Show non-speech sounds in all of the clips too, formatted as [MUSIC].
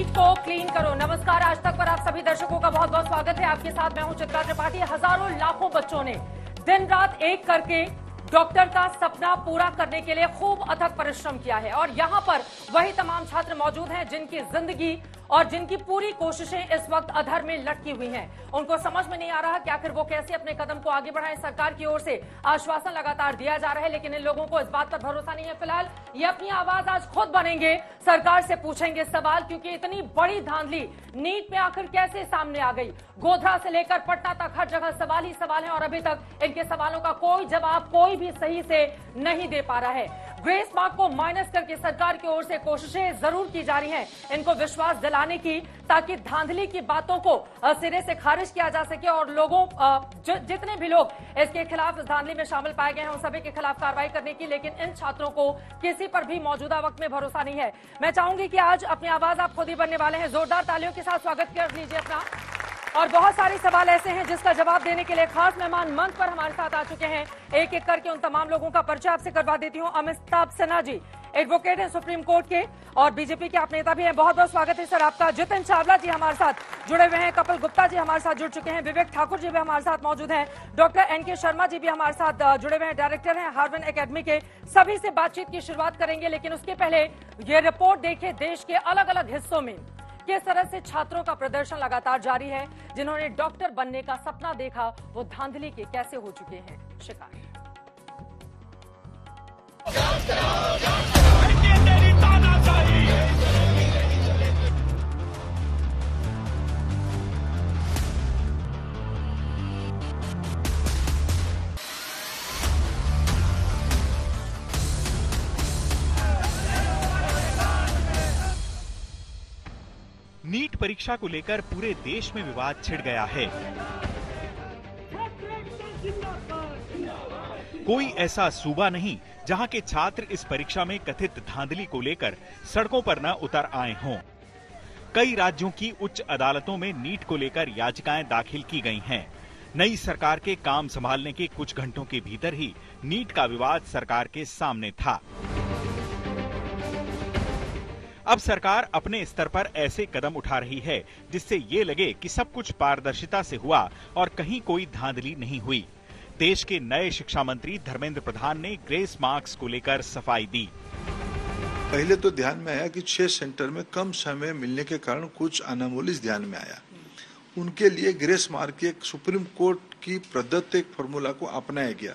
Seat को clean करो नमस्कार आज तक पर आप सभी दर्शकों का बहुत बहुत स्वागत है आपके साथ मैं हूं चित्रा त्रिपाठी हजारों लाखों बच्चों ने दिन रात एक करके डॉक्टर का सपना पूरा करने के लिए खूब अथक परिश्रम किया है और यहाँ पर वही तमाम छात्र मौजूद हैं जिनकी जिंदगी और जिनकी पूरी कोशिशें इस वक्त अधर में लटकी हुई हैं उनको समझ में नहीं आ रहा कि आखिर वो कैसे अपने कदम को आगे बढ़ाए सरकार की ओर से आश्वासन लगातार दिया जा रहा है लेकिन इन लोगों को इस बात पर भरोसा नहीं है फिलहाल ये अपनी आवाज आज खुद बनेंगे सरकार से पूछेंगे सवाल क्योंकि इतनी बड़ी धांधली नीट में आखिर कैसे सामने आ गई गोधरा से लेकर पटना तक हर जगह सवाल ही सवाल है और अभी तक इनके सवालों का कोई जवाब कोई भी सही से नहीं दे पा रहा है ग्रेस मार्क को माइनस करके सरकार की ओर से कोशिशें जरूर की जा रही हैं इनको विश्वास दिला लगाने की ताकि धांधली की बातों को सिरे से खारिज किया जा सके और लोगों जितने भी लोग इसके खिलाफ इस धांधली में शामिल पाए गए हैं उन सभी के खिलाफ कार्रवाई करने की लेकिन इन छात्रों को किसी पर भी मौजूदा वक्त में भरोसा नहीं है मैं चाहूंगी कि आज अपनी आवाज आप खुद ही बनने वाले हैं जोरदार तालियों के साथ स्वागत कर लीजिए अपना और बहुत सारे सवाल ऐसे हैं जिसका जवाब देने के लिए खास मेहमान मंच पर हमारे साथ आ चुके हैं एक एक करके उन तमाम लोगों का परिचय आपसे करवा देती हूँ अमिताभ सिन्हा जी एडवोकेट हैं सुप्रीम कोर्ट के और बीजेपी के आप नेता भी हैं बहुत बहुत स्वागत है सर आपका जितिन चावला जी हमारे साथ जुड़े हुए हैं कपिल गुप्ता जी हमारे साथ जुड़ चुके हैं विवेक ठाकुर जी भी हमारे साथ मौजूद हैं डॉक्टर एन के शर्मा जी भी हमारे साथ जुड़े हुए हैं डायरेक्टर हैं हार्वन एकेडमी के सभी से बातचीत की शुरुआत करेंगे लेकिन उसके पहले ये रिपोर्ट देखे देश के अलग अलग हिस्सों में किस तरह से छात्रों का प्रदर्शन लगातार जारी है जिन्होंने डॉक्टर बनने का सपना देखा वो धांधली के कैसे हो चुके हैं शिकार जाँच कराओ, जाँच कराओ। परीक्षा को लेकर पूरे देश में विवाद छिड़ गया है कोई ऐसा सूबा नहीं जहां के छात्र इस परीक्षा में कथित धांधली को लेकर सड़कों पर न उतर आए हों कई राज्यों की उच्च अदालतों में नीट को लेकर याचिकाएं दाखिल की गई हैं नई सरकार के काम संभालने के कुछ घंटों के भीतर ही नीट का विवाद सरकार के सामने था अब सरकार अपने स्तर पर ऐसे कदम उठा रही है जिससे ये लगे कि सब कुछ पारदर्शिता से हुआ और कहीं कोई धांधली नहीं हुई देश के नए शिक्षा मंत्री धर्मेंद्र प्रधान ने ग्रेस मार्क्स को लेकर सफाई दी पहले तो ध्यान में आया कि छह सेंटर में कम समय मिलने के कारण कुछ अनामोलिस ध्यान में आया उनके लिए ग्रेस मार्क एक सुप्रीम कोर्ट की प्रदत्त एक फॉर्मूला को अपनाया गया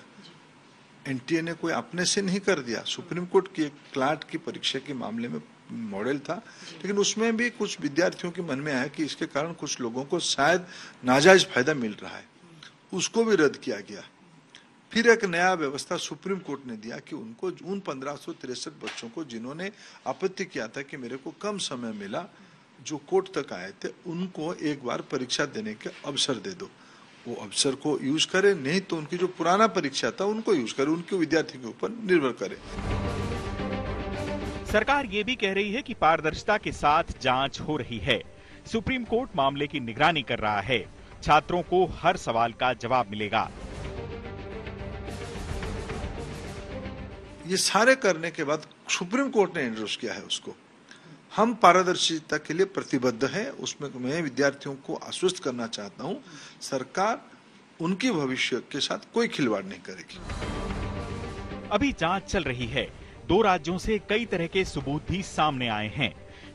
एनटीए ने कोई अपने से नहीं कर दिया सुप्रीम कोर्ट की एक क्लाट की परीक्षा के मामले में मॉडल था लेकिन उसमें भी कुछ विद्यार्थियों के मन में आया कि इसके कारण कुछ लोगों को शायद नाजायज फायदा मिल रहा है उसको भी रद्द किया गया फिर एक नया व्यवस्था सुप्रीम कोर्ट ने दिया कि उनको उन पंद्रह बच्चों को जिन्होंने आपत्ति किया था कि मेरे को कम समय मिला जो कोर्ट तक आए थे उनको एक बार परीक्षा देने के अवसर दे दो वो अवसर को यूज करें नहीं तो उनकी जो पुराना परीक्षा था उनको यूज करें उनके विद्यार्थी के ऊपर निर्भर करें सरकार ये भी कह रही है कि पारदर्शिता के साथ जांच हो रही है सुप्रीम कोर्ट मामले की निगरानी कर रहा है छात्रों को हर सवाल का जवाब मिलेगा ये सारे करने के बाद सुप्रीम कोर्ट ने इंट्रोस किया है उसको हम पारदर्शिता के लिए प्रतिबद्ध है उसमें मैं विद्यार्थियों को आश्वस्त करना चाहता हूँ सरकार उनके भविष्य के साथ कोई खिलवाड़ नहीं करेगी अभी जांच चल रही है दो राज्यों से कई तरह के सबूत भी सामने आए हैं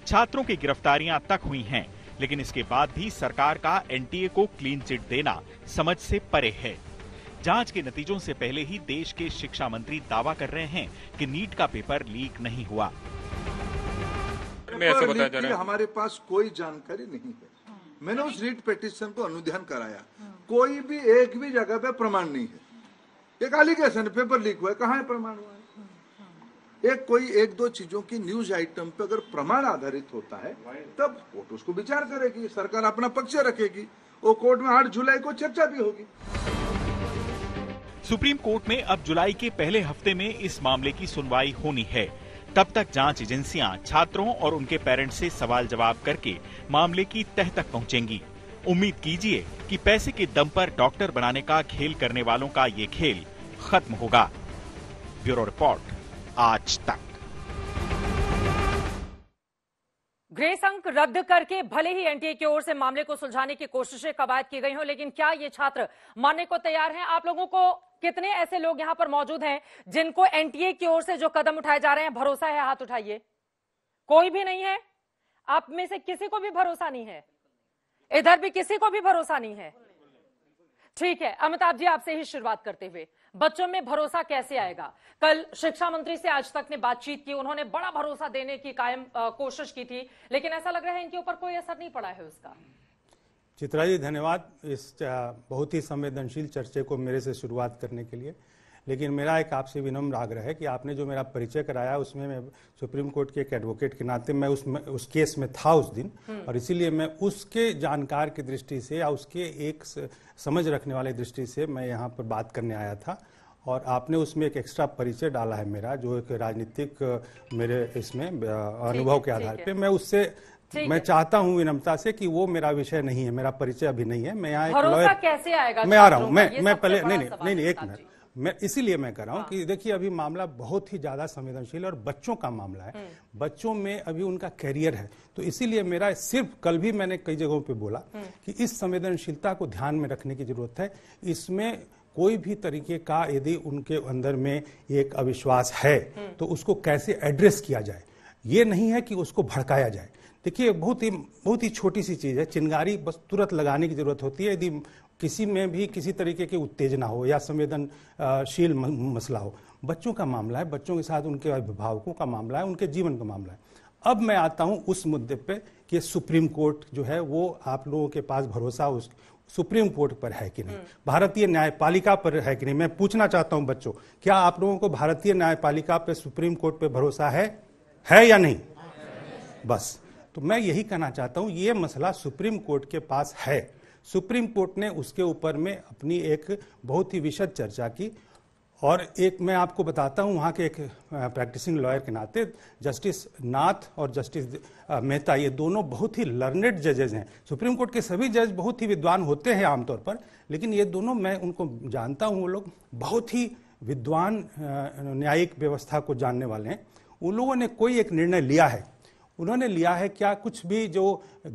छात्रों की गिरफ्तारियां तक हुई हैं लेकिन इसके बाद भी सरकार का एनटीए को क्लीन चिट देना समझ से परे है जांच के नतीजों से पहले ही देश के शिक्षा मंत्री दावा कर रहे हैं कि नीट का पेपर लीक नहीं हुआ पेपर लीक की हमारे पास कोई जानकारी नहीं है मैंने उस रीट पिटिशन को अनुध्यान कराया कोई भी एक भी जगह पे प्रमाण नहीं है एक एलिगेशन पेपर लीक हुआ है कहाँ प्रमाण हुआ है एक कोई एक दो चीजों की न्यूज आइटम पे अगर प्रमाण आधारित होता है तब कोर्ट उसको विचार करेगी सरकार अपना पक्ष रखेगी और कोर्ट में आठ जुलाई को चर्चा भी होगी सुप्रीम कोर्ट में अब जुलाई के पहले हफ्ते में इस मामले की सुनवाई होनी है तब तक जांच एजेंसियां छात्रों और उनके पेरेंट्स से सवाल जवाब करके मामले की तह तक पहुंचेंगी उम्मीद कीजिए कि पैसे के दम पर डॉक्टर बनाने का खेल करने वालों का ये खेल खत्म होगा ब्यूरो रिपोर्ट आज तक ग्रेस अंक रद्द करके भले ही एनटीए की ओर से मामले को सुलझाने की कोशिशें कवायद की गई हो लेकिन क्या ये छात्र मानने को तैयार हैं आप लोगों को कितने ऐसे लोग यहां पर मौजूद हैं जिनको एनटीए की ओर से जो कदम उठाए जा रहे हैं भरोसा है हाथ उठाइए कोई भी नहीं है आप में से किसी को भी भरोसा नहीं है इधर भी किसी को भी भरोसा नहीं है ठीक है अमिताभ जी आपसे ही शुरुआत करते हुए बच्चों में भरोसा कैसे आएगा कल शिक्षा मंत्री से आज तक ने बातचीत की उन्होंने बड़ा भरोसा देने की कायम आ, कोशिश की थी लेकिन ऐसा लग रहा है इनके ऊपर कोई असर नहीं पड़ा है उसका चित्रा जी धन्यवाद इस बहुत ही संवेदनशील चर्चे को मेरे से शुरुआत करने के लिए लेकिन मेरा एक आपसे विनम्र आग्रह है कि आपने जो मेरा परिचय कराया उसमें मैं सुप्रीम कोर्ट के एक एडवोकेट के नाते मैं उस उस केस में था उस दिन हम्म। और इसीलिए मैं उसके जानकार की दृष्टि से या उसके एक समझ रखने वाले दृष्टि से मैं यहाँ पर बात करने आया था और आपने उसमें एक एक्स्ट्रा परिचय डाला है मेरा जो एक राजनीतिक मेरे इसमें अनुभव के आधार पर मैं उससे मैं चाहता हूं विनम्रता से कि वो मेरा विषय नहीं है मेरा परिचय अभी नहीं है मैं यहाँ एक लॉयर कैसे आएगा मैं आ रहा हूँ मैं मैं पहले नहीं नहीं नहीं एक मिनट मैं इसीलिए मैं कह रहा हूँ हाँ। कि देखिए अभी मामला बहुत ही ज़्यादा संवेदनशील और बच्चों का मामला है हम्म। बच्चों में अभी उनका कैरियर है तो इसीलिए मेरा सिर्फ कल भी मैंने कई जगहों पर बोला हम्म। कि इस संवेदनशीलता को ध्यान में रखने की जरूरत है इसमें कोई भी तरीके का यदि उनके अंदर में एक अविश्वास है हम्म। तो उसको कैसे एड्रेस किया जाए ये नहीं है कि उसको भड़काया जाए देखिए बहुत ही बहुत ही छोटी सी चीज़ है चिंगारी बस तुरंत लगाने की ज़रूरत होती है यदि किसी में भी किसी तरीके की उत्तेजना हो या संवेदनशील मसला हो बच्चों का मामला है बच्चों के साथ उनके अभिभावकों का मामला है उनके जीवन का मामला है अब मैं आता हूं उस मुद्दे पे कि सुप्रीम कोर्ट जो है वो आप लोगों के पास भरोसा उस सुप्रीम कोर्ट पर है कि नहीं हम्म। भारतीय न्यायपालिका पर है कि नहीं मैं पूछना चाहता हूं बच्चों क्या आप लोगों को भारतीय न्यायपालिका पर सुप्रीम कोर्ट पर भरोसा है है या नहीं बस तो मैं यही कहना चाहता हूं ये मसला सुप्रीम कोर्ट के पास है सुप्रीम कोर्ट ने उसके ऊपर में अपनी एक बहुत ही विशद चर्चा की और एक मैं आपको बताता हूँ वहाँ के एक प्रैक्टिसिंग लॉयर के नाते जस्टिस नाथ और जस्टिस मेहता ये दोनों बहुत ही लर्नेड जजेज हैं सुप्रीम कोर्ट के सभी जज बहुत ही विद्वान होते हैं आमतौर पर लेकिन ये दोनों मैं उनको जानता हूँ वो लोग बहुत ही विद्वान न्यायिक व्यवस्था को जानने वाले हैं उन लोगों ने कोई एक निर्णय लिया है उन्होंने लिया है क्या कुछ भी जो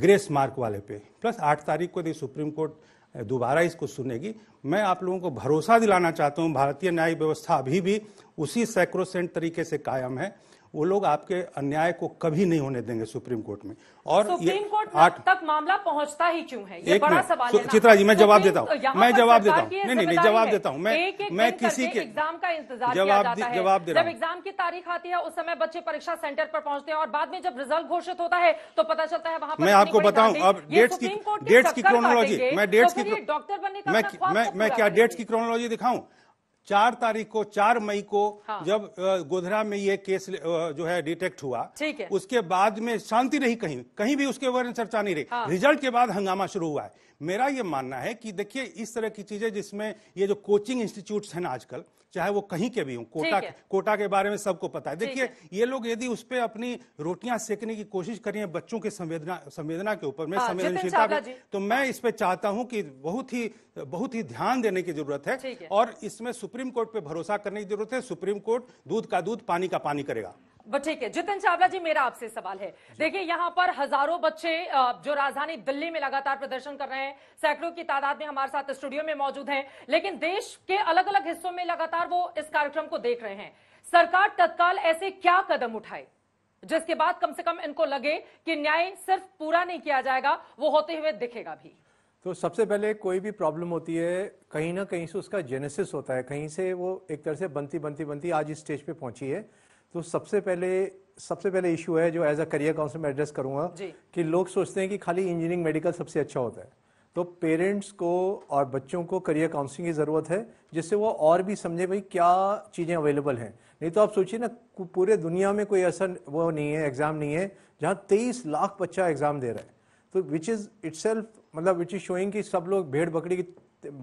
ग्रेस मार्क वाले पे प्लस आठ तारीख को यदि सुप्रीम कोर्ट दोबारा इसको सुनेगी मैं आप लोगों को भरोसा दिलाना चाहता हूँ भारतीय न्याय व्यवस्था अभी भी उसी सैक्रोसेंट तरीके से कायम है वो लोग आपके अन्याय को कभी नहीं होने देंगे सुप्रीम कोर्ट में और सुप्रीम कोर्ट आठ तक मामला पहुंचता ही क्यों है ये बड़ा सवाल है चित्रा जी मैं जवाब देता हूँ मैं जवाब देता हूँ नहीं नहीं जवाब देता हूँ मैं मैं किसी के एग्जाम का इंतजार जवाब जवाब दे जब एग्जाम की तारीख आती है उस समय बच्चे परीक्षा सेंटर पर पहुंचते हैं और बाद में जब रिजल्ट घोषित होता है तो पता चलता है मैं आपको बताऊँ अब डेट्स की डेट्स की क्रोनोलॉजी मैं डेट्स तो की डॉक्टर बनने का मैं तो क्या डेट्स की क्रोनोलॉजी दिखाऊँ चार तारीख को चार मई को हाँ। जब गोधरा में ये केस जो है डिटेक्ट हुआ ठीक है उसके बाद में शांति रही कहीं कहीं भी उसके बारे में चर्चा नहीं रही हाँ। रिजल्ट के बाद हंगामा शुरू हुआ है मेरा ये मानना है कि देखिए इस तरह की चीजें जिसमें ये जो कोचिंग इंस्टीट्यूट हैं आजकल चाहे वो कहीं के भी हों कोटा कोटा के बारे में सबको पता है देखिए ये लोग यदि उस पर अपनी रोटियां सेकने की कोशिश करें बच्चों के संवेदना संवेदना के ऊपर में हाँ, संवेदनशीलता तो मैं इस पर चाहता हूं कि बहुत ही बहुत ही ध्यान देने की जरूरत है और इसमें सुप्रीम कोर्ट पर भरोसा करने की जरूरत है सुप्रीम कोर्ट दूध का दूध पानी का पानी करेगा ठीक है जितिन चावला जी मेरा आपसे सवाल है देखिए यहाँ पर हजारों बच्चे जो राजधानी दिल्ली में लगातार प्रदर्शन कर रहे हैं सैकड़ों की तादाद में हमारे साथ स्टूडियो में मौजूद हैं लेकिन देश के अलग अलग हिस्सों में लगातार वो इस कार्यक्रम को देख रहे हैं सरकार तत्काल ऐसे क्या कदम उठाए जिसके बाद कम से कम इनको लगे कि न्याय सिर्फ पूरा नहीं किया जाएगा वो होते हुए दिखेगा भी तो सबसे पहले कोई भी प्रॉब्लम होती है कहीं ना कहीं से उसका जेनेसिस होता है कहीं से वो एक तरह से बनती बनती बनती आज इस स्टेज पे पहुंची है तो सबसे पहले सबसे पहले इशू है जो एज अ करियर काउंसिल में एड्रेस करूंगा कि लोग सोचते हैं कि खाली इंजीनियरिंग मेडिकल सबसे अच्छा होता है तो पेरेंट्स को और बच्चों को करियर काउंसलिंग की ज़रूरत है जिससे वो और भी समझे भाई क्या चीज़ें अवेलेबल हैं नहीं तो आप सोचिए ना पूरे दुनिया में कोई ऐसा वो नहीं है एग्ज़ाम नहीं है जहाँ तेईस लाख बच्चा एग्ज़ाम दे रहा है तो विच इज़ इट मतलब विच इज़ शोइंग कि सब लोग भेड़ बकरी की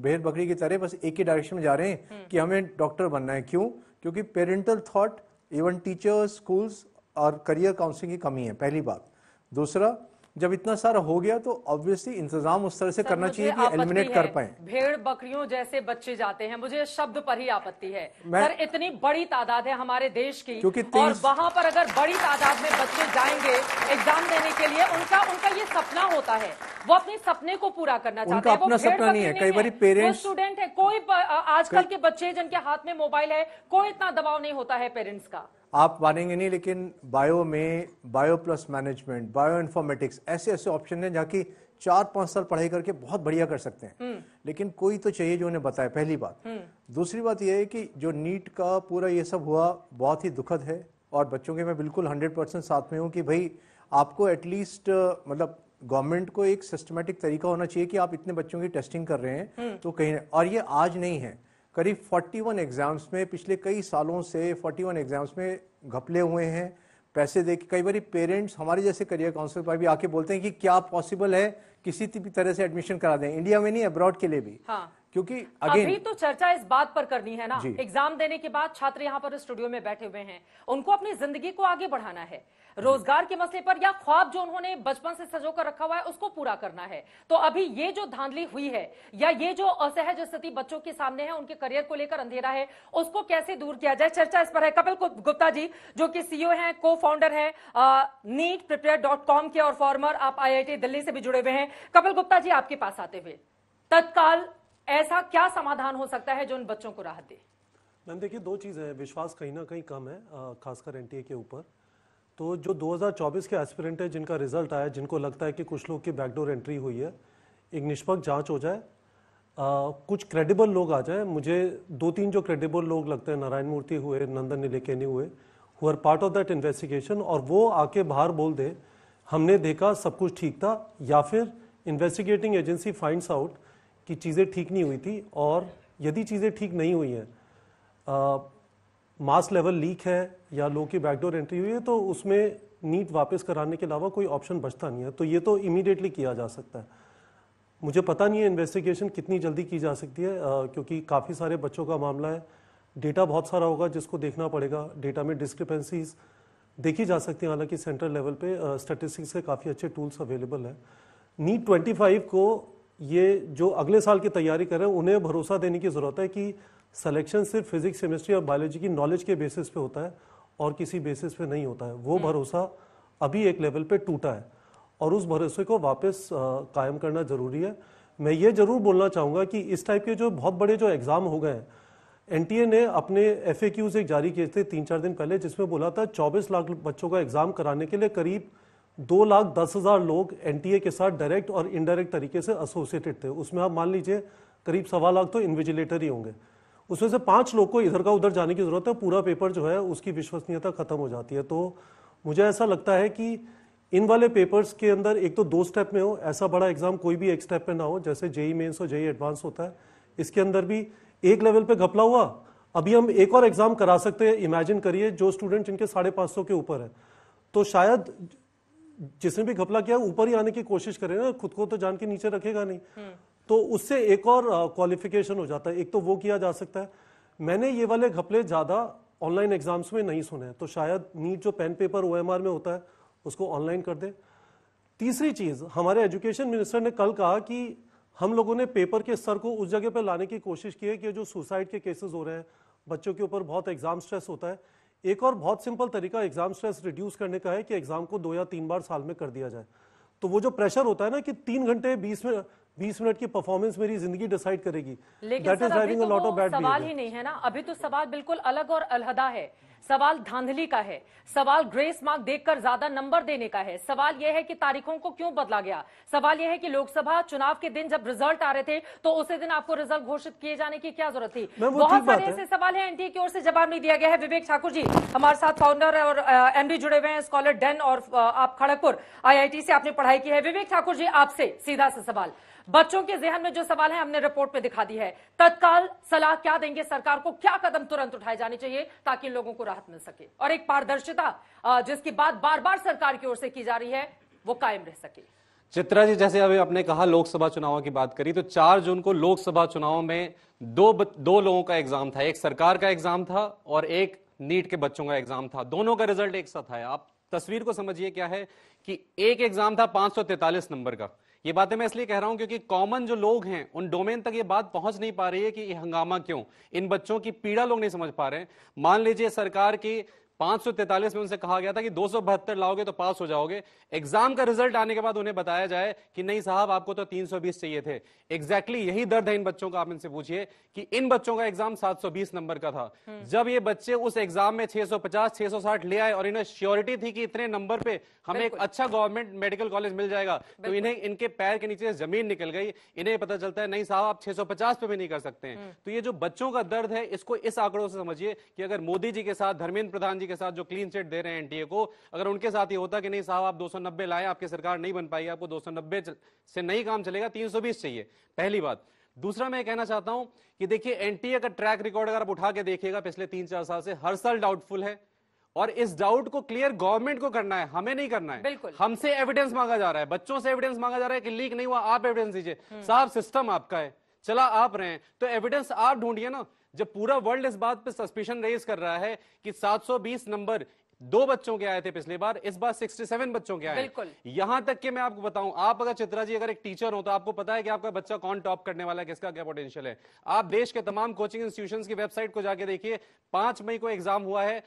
भेड़ बकरी की तरह बस एक ही डायरेक्शन में जा रहे हैं हम्म। कि हमें डॉक्टर बनना है क्यों क्योंकि parental thought even teachers schools और करियर काउंसलिंग की कमी है पहली बात दूसरा जब इतना सारा हो गया तो ऑब्वियसली इंतजाम उस तरह से करना चाहिए कि एलिमिनेट कर पाए भेड़ बकरियों जैसे बच्चे जाते हैं मुझे शब्द पर ही आपत्ति है सर इतनी बड़ी तादाद है हमारे देश की क्योंकि और वहां पर अगर बड़ी तादाद में बच्चे जाएंगे एग्जाम देने के लिए उनका उनका ये सपना होता है वो अपने सपने को पूरा करना चाहते हैं अपना सपना नहीं है कई बार पेरेंट्स स्टूडेंट है कोई आजकल के बच्चे जिनके हाथ में मोबाइल है कोई इतना दबाव नहीं होता है पेरेंट्स का आप मानेंगे नहीं लेकिन बायो में bio plus management bioinformatics ऐसे ऐसे ऑप्शन हैं जहाँ की चार पांच साल पढ़ाई करके बहुत बढ़िया कर सकते हैं हम्म। लेकिन कोई तो चाहिए जो उन्हें बताए पहली बात हम्म। दूसरी बात यह है कि जो नीट का पूरा ये सब हुआ बहुत ही दुखद है और बच्चों के मैं बिल्कुल हंड्रेड परसेंट साथ में हूँ कि भाई आपको एटलीस्ट मतलब गवर्नमेंट को एक सिस्टमेटिक तरीका होना चाहिए कि आप इतने बच्चों की टेस्टिंग कर रहे हैं हम्म। तो कहीं और ये आज नहीं है करीब 41 एग्ज़ाम्स में पिछले कई सालों से 41 एग्ज़ाम्स में घपले हुए हैं पैसे दे के कई बार पेरेंट्स हमारे जैसे करियर काउंसिल पर भी आके बोलते हैं कि क्या पॉसिबल है किसी भी तरह से एडमिशन करा दें इंडिया में नहीं अब्रॉड के लिए भी हाँ। क्योंकि again, अभी तो चर्चा इस बात पर करनी है ना एग्जाम देने के बाद छात्र यहाँ पर स्टूडियो में बैठे हुए हैं उनको अपनी जिंदगी को आगे बढ़ाना है रोजगार के मसले पर या ख्वाब जो उन्होंने बचपन से सजो कर रखा हुआ है उसको पूरा करना है तो अभी ये जो धांधली हुई है या ये जो असहज स्थिति बच्चों के सामने है उनके करियर को लेकर अंधेरा है उसको कैसे दूर किया जाए चर्चा इस पर है कपिल गुप्ता जी जो कि सीईओ e हैं को फाउंडर है नीट प्रिपेयर डॉट कॉम के और फॉर्मर आप आईआईटी दिल्ली से भी जुड़े हुए हैं कपिल गुप्ता जी आपके पास आते हुए तत्काल ऐसा क्या समाधान हो सकता है जो उन बच्चों को राहत दे मैम देखिए दो चीज़ें हैं विश्वास कहीं ना कहीं कम है खासकर एनटीए के ऊपर तो जो 2024 के एस्पिरेंट है जिनका रिजल्ट आया जिनको लगता है कि कुछ लोग की बैकडोर एंट्री हुई है एक निष्पक्ष जांच हो जाए आ, कुछ क्रेडिबल लोग आ जाए मुझे दो तीन जो क्रेडिबल लोग लगते हैं नारायण मूर्ति हुए नंदन निलेकेनी हुए who are part of that investigation और वो आके बाहर बोल दे हमने देखा सब कुछ ठीक था या फिर इन्वेस्टिगेटिंग एजेंसी फाइंड्स आउट कि चीज़ें ठीक नहीं हुई थी और यदि चीज़ें ठीक नहीं हुई हैं मास लेवल लीक है या लो की बैकडोर एंट्री हुई है तो उसमें नीट वापस कराने के अलावा कोई ऑप्शन बचता नहीं है तो ये तो इमीडिएटली किया जा सकता है मुझे पता नहीं है इन्वेस्टिगेशन कितनी जल्दी की जा सकती है आ, क्योंकि काफ़ी सारे बच्चों का मामला है डेटा बहुत सारा होगा जिसको देखना पड़ेगा डेटा में डिस्क्रिपेंसीज देखी जा सकती हैं हालांकि सेंट्रल लेवल पे स्टैटिस्टिक्स के काफ़ी अच्छे टूल्स अवेलेबल हैं नीट ट्वेंटी को ये जो अगले साल की तैयारी कर रहे हैं उन्हें भरोसा देने की ज़रूरत है कि सिलेक्शन सिर्फ फिजिक्स केमिस्ट्री और बायोलॉजी की नॉलेज के बेसिस पे होता है और किसी बेसिस पे नहीं होता है वो हम्म। भरोसा अभी एक लेवल पे टूटा है और उस भरोसे को वापस कायम करना ज़रूरी है मैं ये ज़रूर बोलना चाहूंगा कि इस टाइप के जो बहुत बड़े जो एग्ज़ाम हो गए हैं एन ने अपने एफ एक जारी किए थे तीन चार दिन पहले जिसमें बोला था चौबीस लाख बच्चों का एग्ज़ाम कराने के लिए करीब दो लाख दस हज़ार लोग एनटीए के साथ डायरेक्ट और इनडायरेक्ट तरीके से एसोसिएटेड थे उसमें आप मान लीजिए करीब सवा लाख तो इन्विजिलेटर ही होंगे उसमें से पांच लोग को इधर का उधर जाने की ज़रूरत है पूरा पेपर जो है उसकी विश्वसनीयता ख़त्म हो जाती है तो मुझे ऐसा लगता है कि इन वाले पेपर्स के अंदर एक तो दो स्टेप में हो ऐसा बड़ा एग्जाम कोई भी एक स्टेप में ना हो जैसे जेई मेन्स और जेई एडवांस होता है इसके अंदर भी एक लेवल पे घपला हुआ अभी हम एक और एग्जाम करा सकते हैं इमेजिन करिए जो स्टूडेंट जिनके साढ़े पांच सौ के ऊपर है तो शायद जिसने भी घपला किया ऊपर ही आने की कोशिश करे ना खुद को तो जान के नीचे रखेगा नहीं हम्म। तो उससे एक और क्वालिफिकेशन हो जाता है एक तो वो किया जा सकता है मैंने ये वाले घपले ज्यादा ऑनलाइन एग्जाम्स में नहीं सुने तो शायद नीट जो पेन पेपर ओएमआर में होता है उसको ऑनलाइन कर दे तीसरी चीज हमारे एजुकेशन मिनिस्टर ने कल कहा कि हम लोगों ने पेपर के स्तर को उस जगह पर लाने की कोशिश की है कि जो सुसाइड के केसेस हो रहे हैं बच्चों के ऊपर बहुत एग्जाम स्ट्रेस होता है एक और बहुत सिंपल तरीका एग्जाम स्ट्रेस रिड्यूस करने का है कि एग्जाम को दो या तीन बार साल में कर दिया जाए तो वो जो प्रेशर होता है ना कि तीन घंटे बीस मिनट बीस मिनट की परफॉर्मेंस मेरी जिंदगी डिसाइड करेगी लेकिन सर, अभी तो सवाल ही नहीं है ना अभी तो सवाल बिल्कुल अलग और अलहदा है सवाल धांधली का है सवाल ग्रेस मार्क देखकर ज्यादा नंबर देने का है सवाल यह है कि तारीखों को क्यों बदला गया सवाल यह है कि लोकसभा चुनाव के दिन जब रिजल्ट आ रहे थे तो उसी दिन आपको रिजल्ट घोषित किए जाने की क्या जरूरत थी बहुत सारे ऐसे सवाल है एनटीए की ओर से जवाब नहीं दिया गया है विवेक ठाकुर जी हमारे साथ फाउंडर और एमडी जुड़े हुए हैं स्कॉलर डेन और आप खड़गपुर आईआईटी से आपने पढ़ाई की है विवेक ठाकुर जी आपसे सीधा सा सवाल बच्चों के जहन में जो सवाल है हमने रिपोर्ट में दिखा दी है तत्काल सलाह क्या देंगे सरकार को क्या कदम तुरंत उठाए जाने चाहिए ताकि लोगों को राहत मिल सके और एक पारदर्शिता जिसकी बात बार बार सरकार की ओर से की जा रही है वो कायम रह सके चित्रा जी जैसे अभी आपने कहा लोकसभा चुनाव की बात करी तो चार जून को लोकसभा चुनाव में दो दो लोगों का एग्जाम था एक सरकार का एग्जाम था और एक नीट के बच्चों का एग्जाम था दोनों का रिजल्ट एक साथ आया आप तस्वीर को समझिए क्या है कि एक एग्जाम था पांच नंबर का ये बातें मैं इसलिए कह रहा हूं क्योंकि कॉमन जो लोग हैं उन डोमेन तक ये बात पहुंच नहीं पा रही है कि ये हंगामा क्यों इन बच्चों की पीड़ा लोग नहीं समझ पा रहे हैं मान लीजिए सरकार की 543 में उनसे कहा गया था कि दो लाओगे तो पास हो जाओगे एग्जाम का रिजल्ट आने के बाद उन्हें बताया जाए कि नहीं साहब आपको तो 320 चाहिए थे एग्जैक्टली exactly यही दर्द है इन बच्चों का आप इनसे पूछिए कि इन बच्चों का एग्जाम 720 नंबर का था हम्म। जब ये बच्चे उस एग्जाम में 650 660 ले आए और इन्हें श्योरिटी थी कि इतने नंबर पे हमें एक अच्छा गवर्नमेंट मेडिकल कॉलेज मिल जाएगा तो इन्हें इनके पैर के नीचे जमीन निकल गई इन्हें पता चलता है नहीं साहब आप 650 पे भी नहीं कर सकते हैं हम्म। तो ये जो बच्चों का दर्द है इसको इस आंकड़ों से समझिए कि अगर मोदी जी के साथ धर्मेंद्र प्रधान जी के साथ जो क्लीन चिट दे रहे हैं एनडीए को अगर उनके साथ ही होता कि नहीं साहब आप दो लाए आपकी सरकार नहीं बन पाई आपको दो से नहीं काम चलेगा तीन चाहिए पहली बात दूसरा मैं कहना चाहता हूं कि देखिए एनटीए का ट्रैक रिकॉर्ड अगर आप उठा के देखिएगा पिछले तीन चार साल से हर साल डाउटफुल है और इस डाउट को क्लियर गवर्नमेंट को करना है हमें नहीं करना है हमसे एविडेंस मांगा जा रहा है बच्चों से एविडेंस मांगा जा रहा है कि लीक नहीं हुआ आप एविडेंस दीजिए हम्म। साहब सिस्टम आपका है चला आप रहे हैं तो एविडेंस आप ढूंढिए ना जब पूरा वर्ल्ड इस बात पर सस्पेशन रेज कर रहा है कि 720 नंबर दो बच्चों के आए थे पिछली बार इस बार 67 बच्चों के आए यहां तक कि मैं आपको बताऊं आप अगर चित्रा जी अगर एक टीचर हो तो आपको पता है कि आपका बच्चा कौन टॉप करने वाला है किसका क्या पोटेंशियल है आप देश के तमाम कोचिंग इंस्टीट्यूशन की वेबसाइट को जाके देखिए पांच मई को एग्जाम हुआ है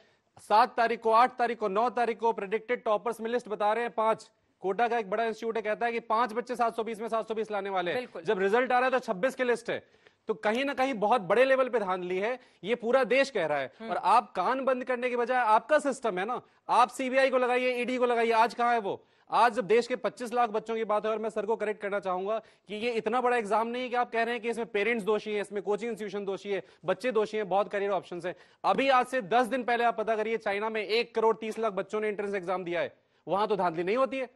सात तारीख को आठ तारीख को नौ तारीख को प्रेडिक्टेड टॉपर्स में लिस्ट बता रहे हैं पांच कोटा का एक बड़ा इंस्टीट्यूट है कहता है कि पांच बच्चे 720 में 720 लाने वाले हैं जब रिजल्ट आ रहा है तो 26 की लिस्ट है तो कहीं ना कहीं बहुत बड़े लेवल पे धान ली है ये पूरा देश कह रहा है हम्म। और आप कान बंद करने के बजाय आपका सिस्टम है ना आप सीबीआई को लगाइए ईडी e को लगाइए आज कहा है वो आज जब देश के 25 लाख बच्चों की बात है और मैं सर को करेक्ट करना चाहूंगा कि ये इतना बड़ा एग्जाम नहीं है कि आप कह रहे हैं कि इसमें पेरेंट्स दोषी है इसमें कोचिंग इंस्टीट्यूशन दोषी है बच्चे दोषी हैं बहुत करियर ऑप्शन है अभी आज से दस दिन पहले आप पता करिए चाइना में एक करोड़ तीस लाख बच्चों ने एंट्रेंस एग्जाम दिया है वहां तो धांधली नहीं होती है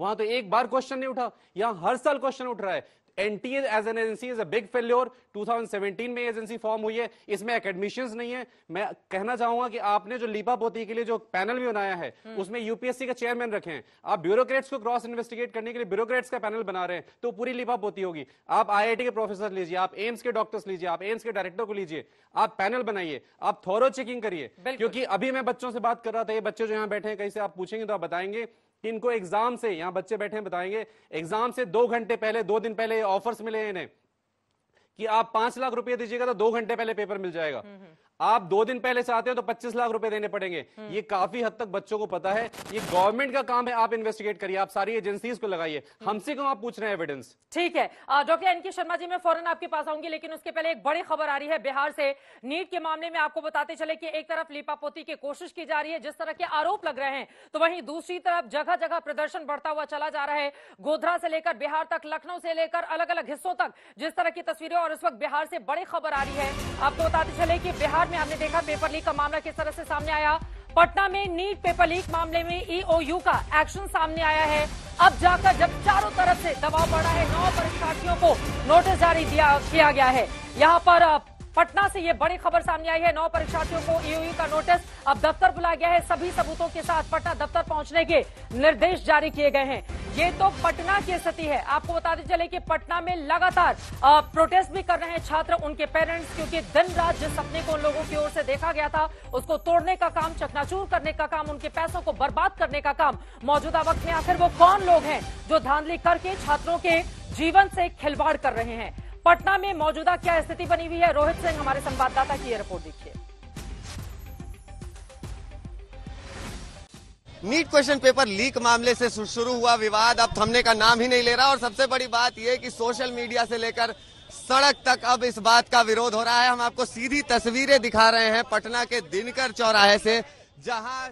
वहां तो एक बार क्वेश्चन नहीं उठा यहां हर साल क्वेश्चन उठ रहा है NTA as an agency is a big failure 2017 में एजेंसी फॉर्म हुई है इसमें एकेडमिशियंस नहीं है मैं कहना चाहूंगा कि आपने जो लीपा पोती के लिए जो पैनल भी बनाया है हम्म। उसमें यूपीएससी का चेयरमैन रखे हैं आप ब्यूरोक्रेट्स को क्रॉस इन्वेस्टिगेट करने के लिए ब्यूरोक्रेट्स का पैनल बना रहे हैं तो पूरी लीपा पोती होगी आप आईआईटी के प्रोफेसर लीजिए आप एम्स के डॉक्टर्स लीजिए आप एम्स के डायरेक्टर को लीजिए आप पैनल बनाइए आप थोरो चेकिंग करिए क्योंकि अभी मैं बच्चों से बात कर रहा था ये बच्चे जो यहाँ बैठे हैं कहीं से आप पूछेंगे तो आप बताएंगे कि इनको एग्जाम से यहां बच्चे बैठे हैं बताएंगे एग्जाम से दो घंटे पहले दो दिन पहले ऑफर्स मिले इन्हें कि आप पांच लाख रुपए दीजिएगा तो दो घंटे पहले पेपर मिल जाएगा हम्म, हम्म। आप दो दिन पहले से आते हो तो 25 लाख रुपए देने पड़ेंगे हम्म। ये काफी हद तक बच्चों को पता है ये गवर्नमेंट का काम है आप इन्वेस्टिगेट करिए आप सारी एजेंसीज को लगाइए हम्म। हमसे क्यों आप पूछ रहे हैं एविडेंस ठीक है डॉक्टर एन के शर्मा जी मैं फौरन आपके पास आऊंगी लेकिन उसके पहले एक बड़ी खबर आ रही है बिहार से नीट के मामले में आपको बताते चले कि एक तरफ लीपापोती की कोशिश की जा रही है जिस तरह के आरोप लग रहे हैं तो वहीं दूसरी तरफ जगह जगह प्रदर्शन बढ़ता हुआ चला जा रहा है गोधरा से लेकर बिहार तक लखनऊ से लेकर अलग अलग हिस्सों तक जिस तरह की तस्वीरें और इस वक्त बिहार से बड़ी खबर आ रही है आपको बताते चले कि बिहार में हमने देखा पेपर लीक का मामला किस तरह से सामने आया पटना में नीट पेपर लीक मामले में ईओयू e का एक्शन सामने आया है अब जाकर जब चारों तरफ से दबाव पड़ा है नौ परीक्षार्थियों को नोटिस जारी दिया किया गया है यहाँ पर पटना से ये बड़ी खबर सामने आई है नौ परीक्षार्थियों को ईओयू e e का नोटिस अब दफ्तर बुलाया गया है सभी सबूतों के साथ पटना दफ्तर पहुंचने के निर्देश जारी किए गए हैं ये तो पटना की स्थिति है आपको बताते चले कि पटना में लगातार प्रोटेस्ट भी कर रहे हैं छात्र उनके पेरेंट्स क्योंकि दिन रात जिस सपने को उन लोगों की ओर से देखा गया था उसको तोड़ने का काम चकनाचूर करने का काम उनके पैसों को बर्बाद करने का काम मौजूदा वक्त में आखिर वो कौन लोग हैं जो धांधली करके छात्रों के जीवन से खिलवाड़ कर रहे हैं पटना में मौजूदा क्या स्थिति बनी हुई है रोहित सिंह हमारे संवाददाता की रिपोर्ट देखिए नीट क्वेश्चन पेपर लीक मामले से शुरू हुआ विवाद अब थमने का नाम ही नहीं ले रहा और सबसे बड़ी बात यह कि सोशल मीडिया से लेकर सड़क तक अब इस बात का विरोध हो रहा है हम आपको सीधी तस्वीरें दिखा रहे हैं पटना के दिनकर चौराहे से जहां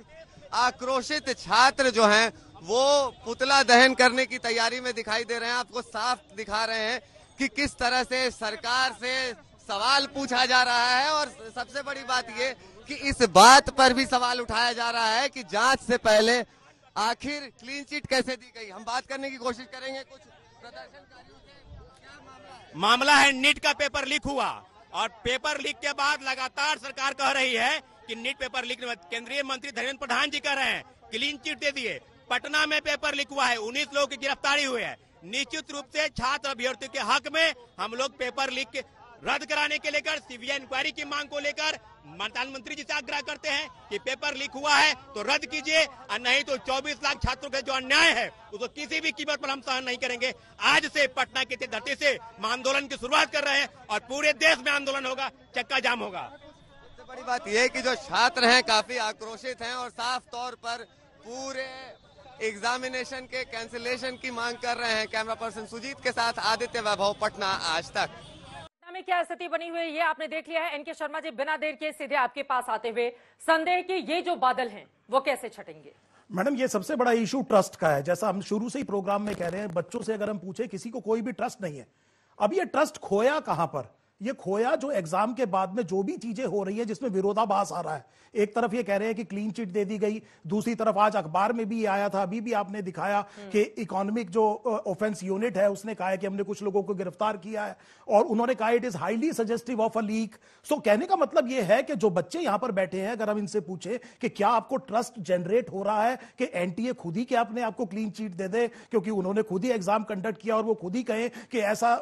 आक्रोशित छात्र जो हैं वो पुतला दहन करने की तैयारी में दिखाई दे रहे हैं आपको साफ दिखा रहे हैं कि किस तरह से सरकार से सवाल पूछा जा रहा है और सबसे बड़ी बात ये कि इस बात पर भी सवाल उठाया जा रहा है कि जांच से पहले आखिर क्लीन चिट कैसे दी गई हम बात करने की कोशिश करेंगे कुछ प्रदर्शनकारियों मामला है नीट का पेपर लीक हुआ और पेपर लीक के बाद लगातार सरकार कह रही है कि नीट पेपर लीक केंद्रीय मंत्री धर्मेंद्र प्रधान जी कह रहे हैं क्लीन चिट दे दिए पटना में पेपर लीक हुआ है उन्नीस लोगों की गिरफ्तारी हुई है निश्चित रूप से छात्र अभ्यर्थियों के हक में हम लोग पेपर लीक रद्द कराने के लेकर सीबीआई इंक्वायरी की मांग को लेकर प्रधानमंत्री जी से आग्रह करते हैं कि पेपर लीक हुआ है तो रद्द कीजिए और नहीं तो 24 लाख छात्रों का जो अन्याय है उसको किसी भी कीमत पर हम सहन नहीं करेंगे आज से पटना की धरती से हम आंदोलन की शुरुआत कर रहे हैं और पूरे देश में आंदोलन होगा चक्का जाम होगा सबसे बड़ी बात यह है जो छात्र है काफी आक्रोशित है और साफ तौर पर पूरे एग्जामिनेशन के कैंसिलेशन की मांग कर रहे हैं कैमरा पर्सन सुजीत के साथ आदित्य वैभव पटना आज तक में क्या स्थिति बनी हुई है ये आपने देख लिया है एनके शर्मा जी बिना देर के सीधे आपके पास आते हुए संदेह की ये जो बादल हैं वो कैसे छटेंगे मैडम ये सबसे बड़ा इशू ट्रस्ट का है जैसा हम शुरू से ही प्रोग्राम में कह रहे हैं बच्चों से अगर हम पूछे किसी को कोई भी ट्रस्ट नहीं है अब ये ट्रस्ट खोया कहां पर ये खोया जो एग्जाम के बाद में जो भी चीजें हो रही है जिसमें विरोधाभास आ रहा है एक तरफ ये कह रहे हैं कि क्लीन चिट दे दी गई दूसरी तरफ आज अखबार में भी आया था अभी भी आपने दिखाया कि इकोनॉमिक जो ऑफेंस यूनिट है उसने कहा है कि हमने कुछ लोगों को गिरफ्तार किया है और उन्होंने कहा it is highly suggestive of a leak so कहने का मतलब यह है कि जो बच्चे यहां पर बैठे हैं अगर हम इनसे पूछे कि क्या आपको ट्रस्ट जनरेट हो रहा है कि एनटीए खुद ही क्या अपने आपको क्लीन चीट दे दे क्योंकि उन्होंने खुद ही एग्जाम कंडक्ट किया और वो खुद ही कहे कि ऐसा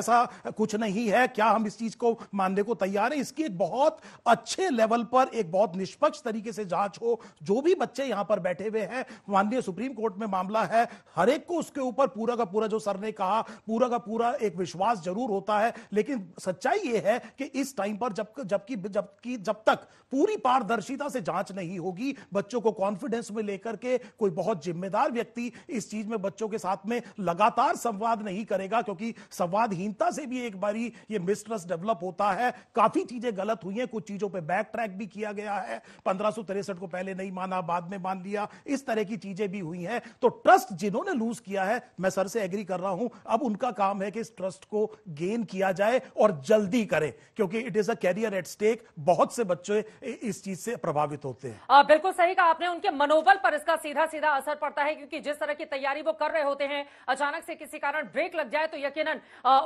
ऐसा कुछ नहीं है क्या क्या हम इस चीज को मानने को तैयार हैं इसकी एक बहुत अच्छे लेवल पर एक बहुत निष्पक्ष तरीके से जांच हो जो भी बच्चे यहां पर बैठे हुए हैं माननीय सुप्रीम कोर्ट में मामला है हर एक को उसके ऊपर पूरा का पूरा जो सर ने कहा पूरा का पूरा एक विश्वास जरूर होता है लेकिन सच्चाई यह है कि इस टाइम पर जब जबकि जबकि जब तक पूरी पारदर्शिता से जांच नहीं होगी बच्चों को कॉन्फिडेंस में लेकर के कोई बहुत जिम्मेदार व्यक्ति इस चीज में बच्चों के साथ में लगातार संवाद नहीं करेगा क्योंकि संवादहीनता से भी एक बारी ये मिस ट्रस्ट डेवलप होता है काफी चीजें गलत हुई हैं कुछ चीजों पे बैक ट्रैक भी किया गया है पंद्रह को पहले नहीं माना बाद में मान लिया इस तरह की चीजें भी हुई हैं तो ट्रस्ट जिन्होंने लूज किया है मैं सर से एग्री कर रहा हूं अब उनका काम है कि इस ट्रस्ट को गेन किया जाए और जल्दी करें क्योंकि it is a career at stake बहुत से बच्चे इस चीज से प्रभावित होते हैं हाँ, बिल्कुल सही कहा आपने उनके मनोबल पर इसका सीधा सीधा असर पड़ता है क्योंकि जिस तरह की तैयारी वो कर रहे होते हैं अचानक से किसी कारण ब्रेक लग जाए तो यकीनन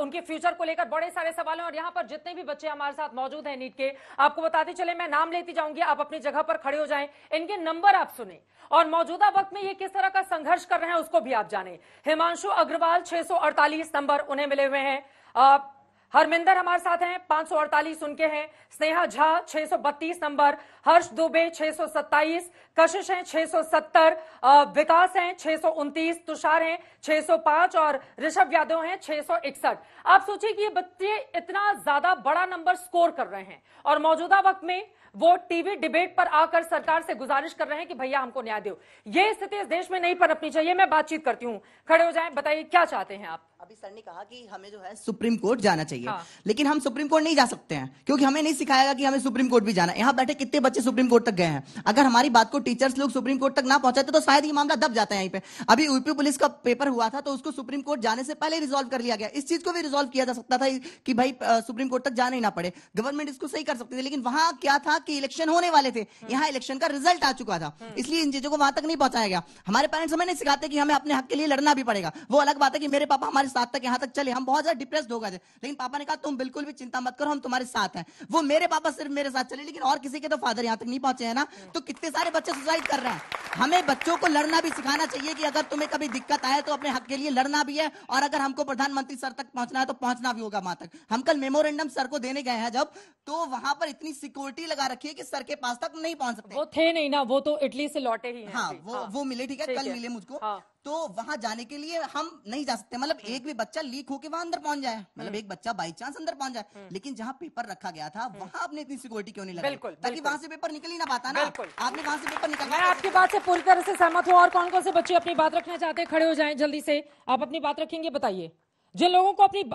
उनके फ्यूचर को लेकर बड़े सारे सवालों और यहाँ पर जितने भी बच्चे हमारे साथ मौजूद हैं नीट के आपको बताते चले मैं नाम लेती जाऊंगी आप अपनी जगह पर खड़े हो जाएं इनके नंबर आप सुने और मौजूदा वक्त में ये किस तरह का संघर्ष कर रहे हैं उसको भी आप जाने हिमांशु अग्रवाल छह नंबर उन्हें मिले हुए हैं हरमिंदर हमारे साथ हैं पांच सौ अड़तालीस उनके हैं स्नेहा झा 632 नंबर हर्ष दुबे 627 कशिश हैं 670 विकास हैं 629 तुषार हैं 605 और ऋषभ यादव हैं 661 आप सोचिए कि ये बच्चे इतना ज्यादा बड़ा नंबर स्कोर कर रहे हैं और मौजूदा वक्त में वो टीवी डिबेट पर आकर सरकार से गुजारिश कर रहे हैं कि भैया हमको न्याय दो ये स्थिति इस देश में नहीं पनपनी चाहिए मैं बातचीत करती हूँ खड़े हो जाए बताइए क्या चाहते हैं आप अभी सर ने कहा कि हमें जो है सुप्रीम कोर्ट जाना चाहिए हाँ। लेकिन हम सुप्रीम कोर्ट नहीं जा सकते हैं क्योंकि हमें नहीं सिखाया गया कि हमें सुप्रीम कोर्ट भी जाना यहाँ बैठे कितने बच्चे सुप्रीम कोर्ट तक गए हैं अगर हमारी बात को टीचर्स लोग सुप्रीम कोर्ट तक ना पहुंचाते तो शायद ये मामला दब जाता है यहीं पे अभी यूपी पुलिस का पेपर हुआ था तो उसको सुप्रीम कोर्ट जाने से पहले रिजोल्व कर लिया गया इस चीज को भी रिजोल्व किया जा सकता था कि भाई सुप्रीम कोर्ट तक जाना ही ना पड़े गवर्नमेंट इसको सही कर सकती थी लेकिन वहां क्या था के इलेक्शन होने वाले थे हम्म। यहाँ इलेक्शन का रिजल्ट आ चुका था हम्म। इसलिए इन चीजों को वहां तक नहीं पहुंचाया गया हमारे पेरेंट्स हमें नहीं सिखाते कि हमें अपने हक के लिए लड़ना भी पड़ेगा वो अलग बात है कि मेरे पापा हमारे साथ तक यहाँ तक चले हम बहुत ज्यादा डिप्रेस हो गए थे लेकिन पापा ने कहा तुम बिल्कुल भी चिंता मत करो हम तुम्हारे साथ हैं वो मेरे पापा सिर्फ मेरे साथ चले लेकिन और किसी के तो फादर यहाँ तक नहीं पहुंचे हैं ना हम्म। तो कितने सारे बच्चे सुसाइड कर रहे हैं हमें बच्चों को लड़ना भी सिखाना चाहिए कि अगर तुम्हें कभी दिक्कत आए तो अपने हक के लिए लड़ना भी है और अगर हमको प्रधानमंत्री सर तक पहुंचना है तो पहुंचना भी होगा वहां तक हम कल मेमोरेंडम सर को देने गए हैं जब तो वहां पर इतनी सिक्योरिटी लगा रखी है कि सर के पास तक नहीं पहुंच सकते वो थे नहीं ना वो तो इटली से लौटे ही हैं हाँ वो हाँ, वो मिले ठीक है कल मिले मुझको हाँ, तो वहां जाने के लिए हम नहीं जा सकते मतलब हम्म। एक भी बच्चा लीक होके वहां अंदर पहुंच जाए मतलब हम्म। एक बच्चा बाई चांस अंदर पहुंच जाए हम्म। लेकिन जहाँ पेपर रखा गया था वहाँ आपने इतनी सिक्योरिटी क्यों नहीं लगाई ताकि वहां से पेपर निकल ही ना पाता ना आपने वहां से पेपर निकल आपकी बात से पूरी तरह से सहमत हूँ और कौन कौन से बच्चे अपनी बात रखना चाहते हैं खड़े हो जाए जल्दी से आप अपनी बात रखेंगे बताइए जिन लोगों को अपनी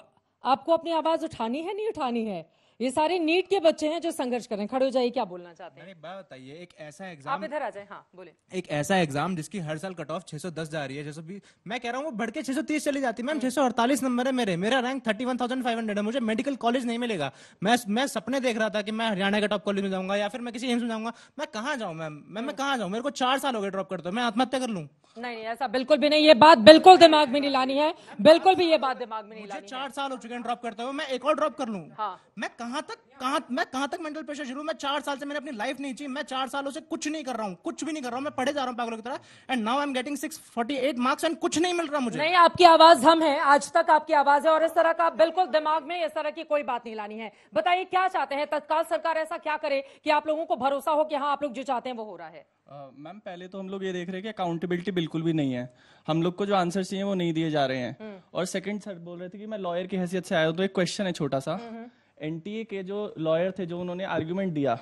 आपको अपनी आवाज उठानी है नहीं उठानी है ये सारे नीट के बच्चे हैं जो संघर्ष कर रहे हैं खड़े हो जाइए क्या बोलना चाहते हैं बताइए एक ऐसा एग्जाम आप इधर आ जाए हाँ बोले एक ऐसा एग्जाम जिसकी हर साल कट ऑफ सौ दस जा रही है बीस मैं कह रहा हूँ वो बढ़ के तीस चली जाती है मैम हम्म। अड़तालीस नंबर है मेरे मेरा rank thirty one thousand five hundred है मुझे मेडिकल कॉलेज नहीं मिलेगा मैं मैं सपने देख रहा था कि मैं हरियाणा के टॉप कॉलेज में जाऊंगा या फिर मैं किसी एम्स में जाऊंगा मैं कहाँ जाऊँ मैम मैम मैं हम्म। कहाँ जाऊँ मेरे को चार साल हो गए ड्रॉप करता हूँ मैं आत्महत्या कर लूँ नहीं नहीं ऐसा बिल्कुल भी नहीं ये बात बिल्कुल दिमाग में नहीं लानी है बिल्कुल भी ये बात दिमाग में नहीं लानी चार साल हो चुके हैं ड्रॉप करते हुए मैं एक और ड्रॉप कर लूँ हाँ मैं कहाँ तक कहां मैं कहां तक मेंटल प्रेशर शुरू मैं चार साल से मैंने अपनी लाइफ नहीं ची मैं चार सालों से कुछ नहीं कर रहा हूँ कुछ भी नहीं कर रहा हूँ मैं पढ़े जा रहा हूँ पागलों की तरह and now I am getting six forty eight marks and कुछ नहीं मिल रहा मुझे नहीं आपकी आवाज हम है आज तक आपकी आवाज है और इस तरह का बिल्कुल दिमाग में इस तरह की कोई बात नहीं लानी है बताइए क्या चाहते हैं तत्काल सरकार ऐसा क्या करे कि आप लोगों को भरोसा हो कि हाँ आप लोग जो चाहते हैं वो हो रहा है मैम uh, पहले तो हम लोग ये देख रहे हैं कि अकाउंटेबिलिटी बिल्कुल भी नहीं है हम लोग को जो आंसर चाहिए वो नहीं दिए जा रहे हैं हम्म। और सेकंड सर बोल रहे थे कि मैं लॉयर की हैसियत से आया हूँ तो एक क्वेश्चन है छोटा सा हम्म, हम्म। एनटीए के जो लॉयर थे जो उन्होंने आर्ग्यूमेंट दिया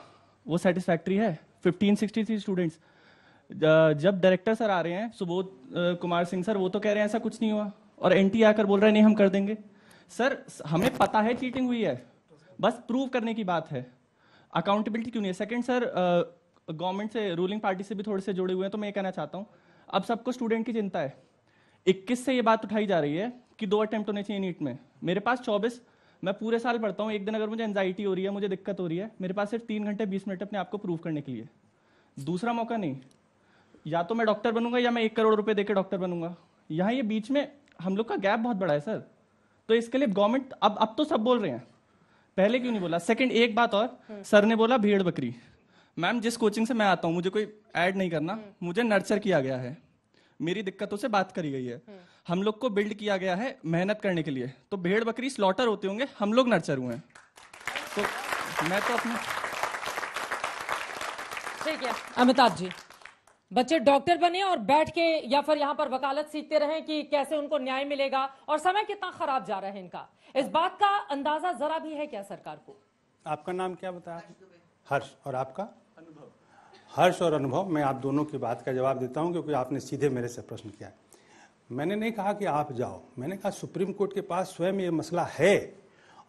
वो सेटिस्फैक्ट्री है 1563 स्टूडेंट्स जब डायरेक्टर सर आ रहे हैं सुबोध कुमार सिंह सर वो तो कह रहे हैं ऐसा कुछ नहीं हुआ और एनटीए आकर बोल रहे नहीं हम कर देंगे सर हमें पता है चीटिंग हुई है बस प्रूव करने की बात है अकाउंटेबिलिटी क्यों नहीं है सेकेंड सर गवर्नमेंट से रूलिंग पार्टी से भी थोड़े से जुड़े हुए हैं तो मैं ये कहना चाहता हूँ अब सबको स्टूडेंट की चिंता है 21 से ये बात उठाई जा रही है कि दो अटैम्प्ट होने चाहिए नीट में मेरे पास मैं पूरे साल पढ़ता हूँ एक दिन अगर मुझे एनजाइटी हो रही है मुझे दिक्कत हो रही है मेरे पास सिर्फ तीन घंटे बीस मिनट अपने आप को प्रूव करने के लिए दूसरा मौका नहीं या तो मैं डॉक्टर बनूंगा या मैं एक करोड़ रुपए देकर डॉक्टर बनूंगा यहाँ ये बीच में हम लोग का गैप बहुत बड़ा है सर तो इसके लिए गवर्नमेंट अब अब तो सब बोल रहे हैं पहले क्यों नहीं बोला सेकंड एक बात और सर हम्म। ने बोला भीड़ बकरी मैम जिस कोचिंग से मैं आता हूँ मुझे कोई ऐड नहीं करना हम्म। मुझे नर्चर किया गया है मेरी दिक्कतों से बात करी गई है हम्म। हम लोग को बिल्ड किया गया है मेहनत करने के लिए तो भेड़ बकरी स्लॉटर होते होंगे हम लोग नर्चर हुए हैं तो मैं तो अपने ठीक है अमिताभ जी बच्चे डॉक्टर बने और बैठ के या फिर यहाँ पर वकालत सीखते रहे कि कैसे उनको न्याय मिलेगा और समय कितना खराब जा रहा है इनका इस बात का अंदाजा जरा भी है क्या सरकार को आपका नाम क्या बताया हर्ष और आपका हर्ष और अनुभव मैं आप दोनों की बात का जवाब देता हूँ क्योंकि आपने सीधे मेरे से प्रश्न किया मैंने नहीं कहा कि आप जाओ मैंने कहा सुप्रीम कोर्ट के पास स्वयं ये मसला है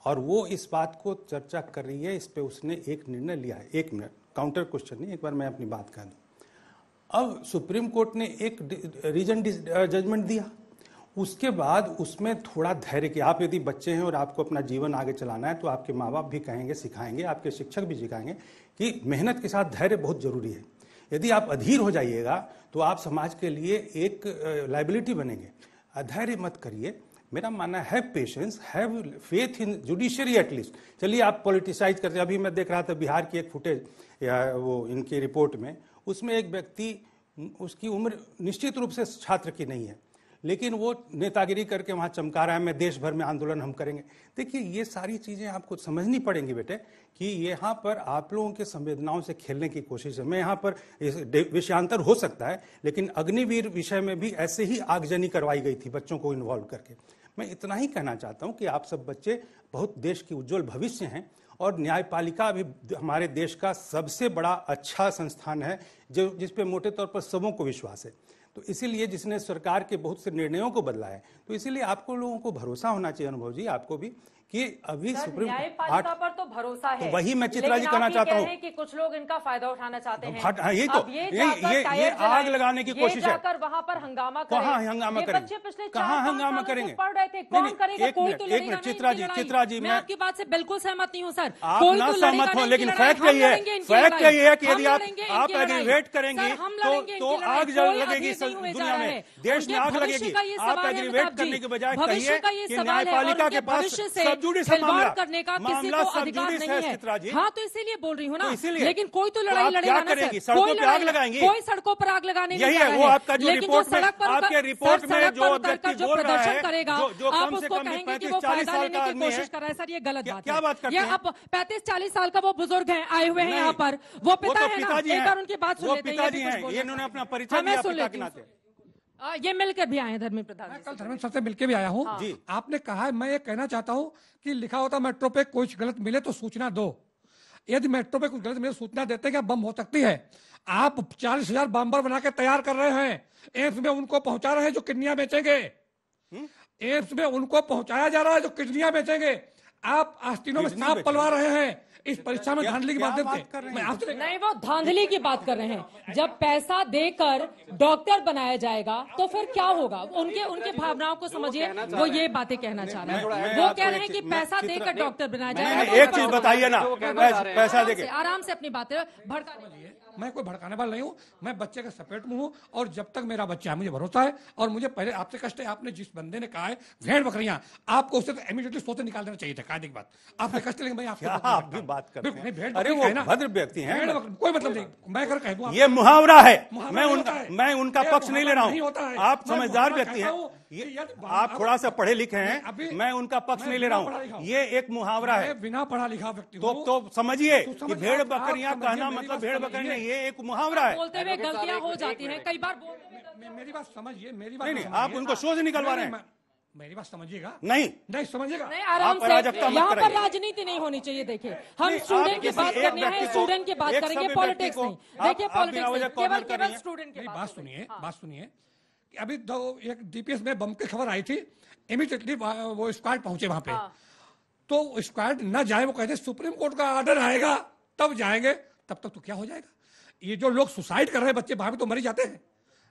और वो इस बात को चर्चा कर रही है इस पर उसने एक निर्णय लिया है एक मिनट काउंटर क्वेश्चन नहीं एक बार मैं अपनी बात कह दूँ अब सुप्रीम कोर्ट ने एक रीजन जजमेंट दिया उसके बाद उसमें थोड़ा धैर्य कि आप यदि बच्चे हैं और आपको अपना जीवन आगे चलाना है तो आपके माँ बाप भी कहेंगे सिखाएंगे आपके शिक्षक भी सिखाएंगे कि मेहनत के साथ धैर्य बहुत जरूरी है यदि आप अधीर हो जाइएगा तो आप समाज के लिए एक लाइबिलिटी बनेंगे अधैर्य मत करिए मेरा मानना have patience have faith in judiciary at least चलिए आप पॉलिटिसाइज करते अभी मैं देख रहा था बिहार की एक फुटेज या वो इनकी रिपोर्ट में उसमें एक व्यक्ति उसकी उम्र निश्चित रूप से छात्र की नहीं है लेकिन वो नेतागिरी करके वहाँ चमका रहा है मैं देश भर में आंदोलन हम करेंगे देखिए ये सारी चीज़ें आपको समझनी पड़ेंगी बेटे कि यहाँ पर आप लोगों के संवेदनाओं से खेलने की कोशिश है मैं यहाँ पर विषयांतर हो सकता है लेकिन अग्निवीर विषय में भी ऐसे ही आगजनी करवाई गई थी बच्चों को इन्वॉल्व करके मैं इतना ही कहना चाहता हूँ कि आप सब बच्चे बहुत देश की उज्ज्वल भविष्य हैं और न्यायपालिका अभी हमारे देश का सबसे बड़ा अच्छा संस्थान है जो जिसपे मोटे तौर पर सबों को विश्वास है तो इसीलिए जिसने सरकार के बहुत से निर्णयों को बदला है तो इसीलिए आपको लोगों को भरोसा होना चाहिए अनुभव जी आपको भी कि अभी सुप्रीम न्यायपालिका पर तो भरोसा तो है तो वही मैं चित्रा जी कहना चाहता हूँ कि कुछ लोग इनका फायदा उठाना चाहते हैं हाँ, यही तो ये ये, ये, आग लगाने की कोशिश है वहाँ पर हंगामा कहाँ हंगामा करें कहाँ हंगामा करेंगे पढ़ रहे थे कौन करेगा एक मिनट तो चित्रा जी चित्रा जी मैं आपकी बात से बिल्कुल सहमत नहीं हूँ सर आप ना तो सहमत हो लेकिन फैक्ट यही है फैक्ट यही है की यदि आप एग्रीवेट करेंगे तो आग लगेगी दुनिया में देश में आग लगेगी आप एग्रीवेट करने के बजाय कहिए न्यायपालिका के पास जुडिस खिलवाड़ करने का किसी को अधिकार नहीं है हाँ तो इसीलिए बोल रही हूँ ना तो लेकिन कोई तो, तो लड़ाई लड़ेगा ना कोई लड़ाई लगाएंगे कोई सड़कों पर आग लगाने नहीं है वो आपका जो रिपोर्ट सड़क पर आपके रिपोर्ट में जो जो प्रदर्शन करेगा आप उसको कहेंगे की वो फायदा लेने की कोशिश कर रहा है सर ये गलत बात क्या बात ये आप पैंतीस चालीस साल का वो बुजुर्ग है आए हुए हैं यहाँ पर वो तो पिता है एक बार उनकी बात सुन लेते हैं अपना परिचय हमें सुन लेते हैं आ, ये मिलकर भी आए धर्मेंद्र प्रधान मैं कल धर्मेंद्र सर से मिलकर भी आया हूँ हाँ। आपने कहा है मैं ये कहना चाहता हूँ कि लिखा होता मेट्रो पे कुछ गलत मिले तो सूचना दो यदि मेट्रो पे कुछ गलत मिले तो सूचना देते क्या बम हो सकती है आप चालीस हजार बम्बर बना के तैयार कर रहे हैं एम्स में उनको पहुंचा रहे हैं जो किडनिया बेचेंगे एम्स में उनको पहुंचाया जा रहा है जो किडनिया बेचेंगे आप आस्तीनों में सांप पलवा रहे हैं इस परीक्षा में धांधली की बात करते मैं आपसे नहीं वो धांधली की बात कर रहे हैं जब पैसा देकर डॉक्टर बनाया जाएगा तो फिर क्या होगा उनके उनके भावनाओं को समझिए वो ये बातें कहना चाह रहे हैं वो कह रहे हैं कि पैसा देकर डॉक्टर बनाया जाएगा एक चीज बताइए ना पैसा देकर आराम से अपनी बातें भड़का मैं कोई भड़काने वाला नहीं हूँ मैं बच्चे का सपेट में हूँ और जब तक मेरा बच्चा है मुझे भरोसा है और मुझे पहले आपसे कष्ट है आपने जिस बंदे ने कहा है भेड़ बकरिया आपको उसे तो इमीडिएटली सोते निकाल देना चाहिए था कायदे की बात आपने कष्ट लेकिन भाई आपकी बात कर भेड़ अरे वो भद्र व्यक्ति है कोई मतलब नहीं मैं कर कह दूँ ये मुहावरा है मैं उनका मैं उनका पक्ष नहीं ले रहा हूँ आप समझदार व्यक्ति है ये आप थोड़ा सा पढ़े लिखे हैं मैं उनका पक्ष नहीं ले रहा हूँ ये एक मुहावरा है बिना पढ़ा लिखा व्यक्ति तो तो समझिए तो कि भेड़ बकरिया कहना मतलब भेड़ बकरिया ये एक मुहावरा है बोलते हुए हो जाती हैं कई बार मेरी बात समझिए मेरी बात नहीं आप उनको शो निकलवा रहे हैं मेरी बात समझिएगा नहीं नहीं समझिएगा नहीं आराम से यहाँ पर राजनीति नहीं होनी चाहिए देखिए हम स्टूडेंट की बात करनी है स्टूडेंट की बात करेंगे पॉलिटिक्स नहीं देखिए पॉलिटिक्स केवल केवल स्टूडेंट की हाँ। बात सुनिए बात सुनिए अभी दो एक डीपीएस में बम की खबर आई थी इमीडिएटली वो स्क्वाड पहुंचे वहां पे हाँ। तो स्क्वाड ना जाए वो कहते सुप्रीम कोर्ट का आर्डर आएगा तब जाएंगे तब तक तो क्या हो जाएगा ये जो लोग सुसाइड कर रहे हैं बच्चे वहां तो मरी जाते हैं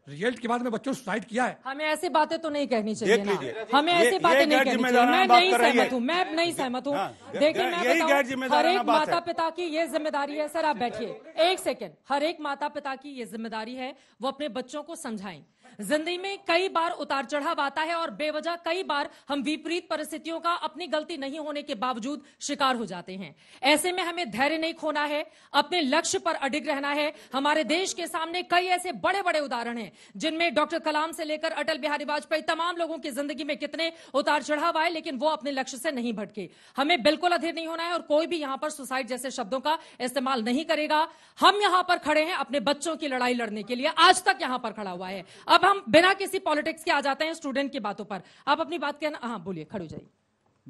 रिजल्ट के बाद में बच्चों सुसाइड किया है हमें ऐसी बातें तो नहीं कहनी चाहिए ना हमें ऐसी बातें नहीं कहनी चाहिए मैं नहीं सहमत हूँ मैं नहीं सहमत हूँ हाँ, देखिए मैं हर एक माता पिता की ये जिम्मेदारी है सर आप बैठिए एक सेकेंड हर एक माता पिता की ये जिम्मेदारी है वो अपने बच्चों को समझाएं जिंदगी में कई बार उतार चढ़ाव आता है और बेवजह कई बार हम विपरीत परिस्थितियों का अपनी गलती नहीं होने के बावजूद शिकार हो जाते हैं ऐसे में हमें धैर्य नहीं खोना है अपने लक्ष्य पर अडिग रहना है हमारे देश के सामने कई ऐसे बड़े बड़े उदाहरण हैं जिनमें डॉक्टर कलाम से लेकर अटल बिहारी वाजपेयी तमाम लोगों की जिंदगी में कितने उतार चढ़ाव आए लेकिन वो अपने लक्ष्य से नहीं भटके हमें बिल्कुल अधीर नहीं होना है और कोई भी यहां पर सुसाइड जैसे शब्दों का इस्तेमाल नहीं करेगा हम यहां पर खड़े हैं अपने बच्चों की लड़ाई लड़ने के लिए आज तक यहां पर खड़ा हुआ है अब अब हम बिना किसी पॉलिटिक्स के आ जाते हैं स्टूडेंट की बातों पर आप अपनी बात कहना हाँ बोलिए खड़े हो जाइए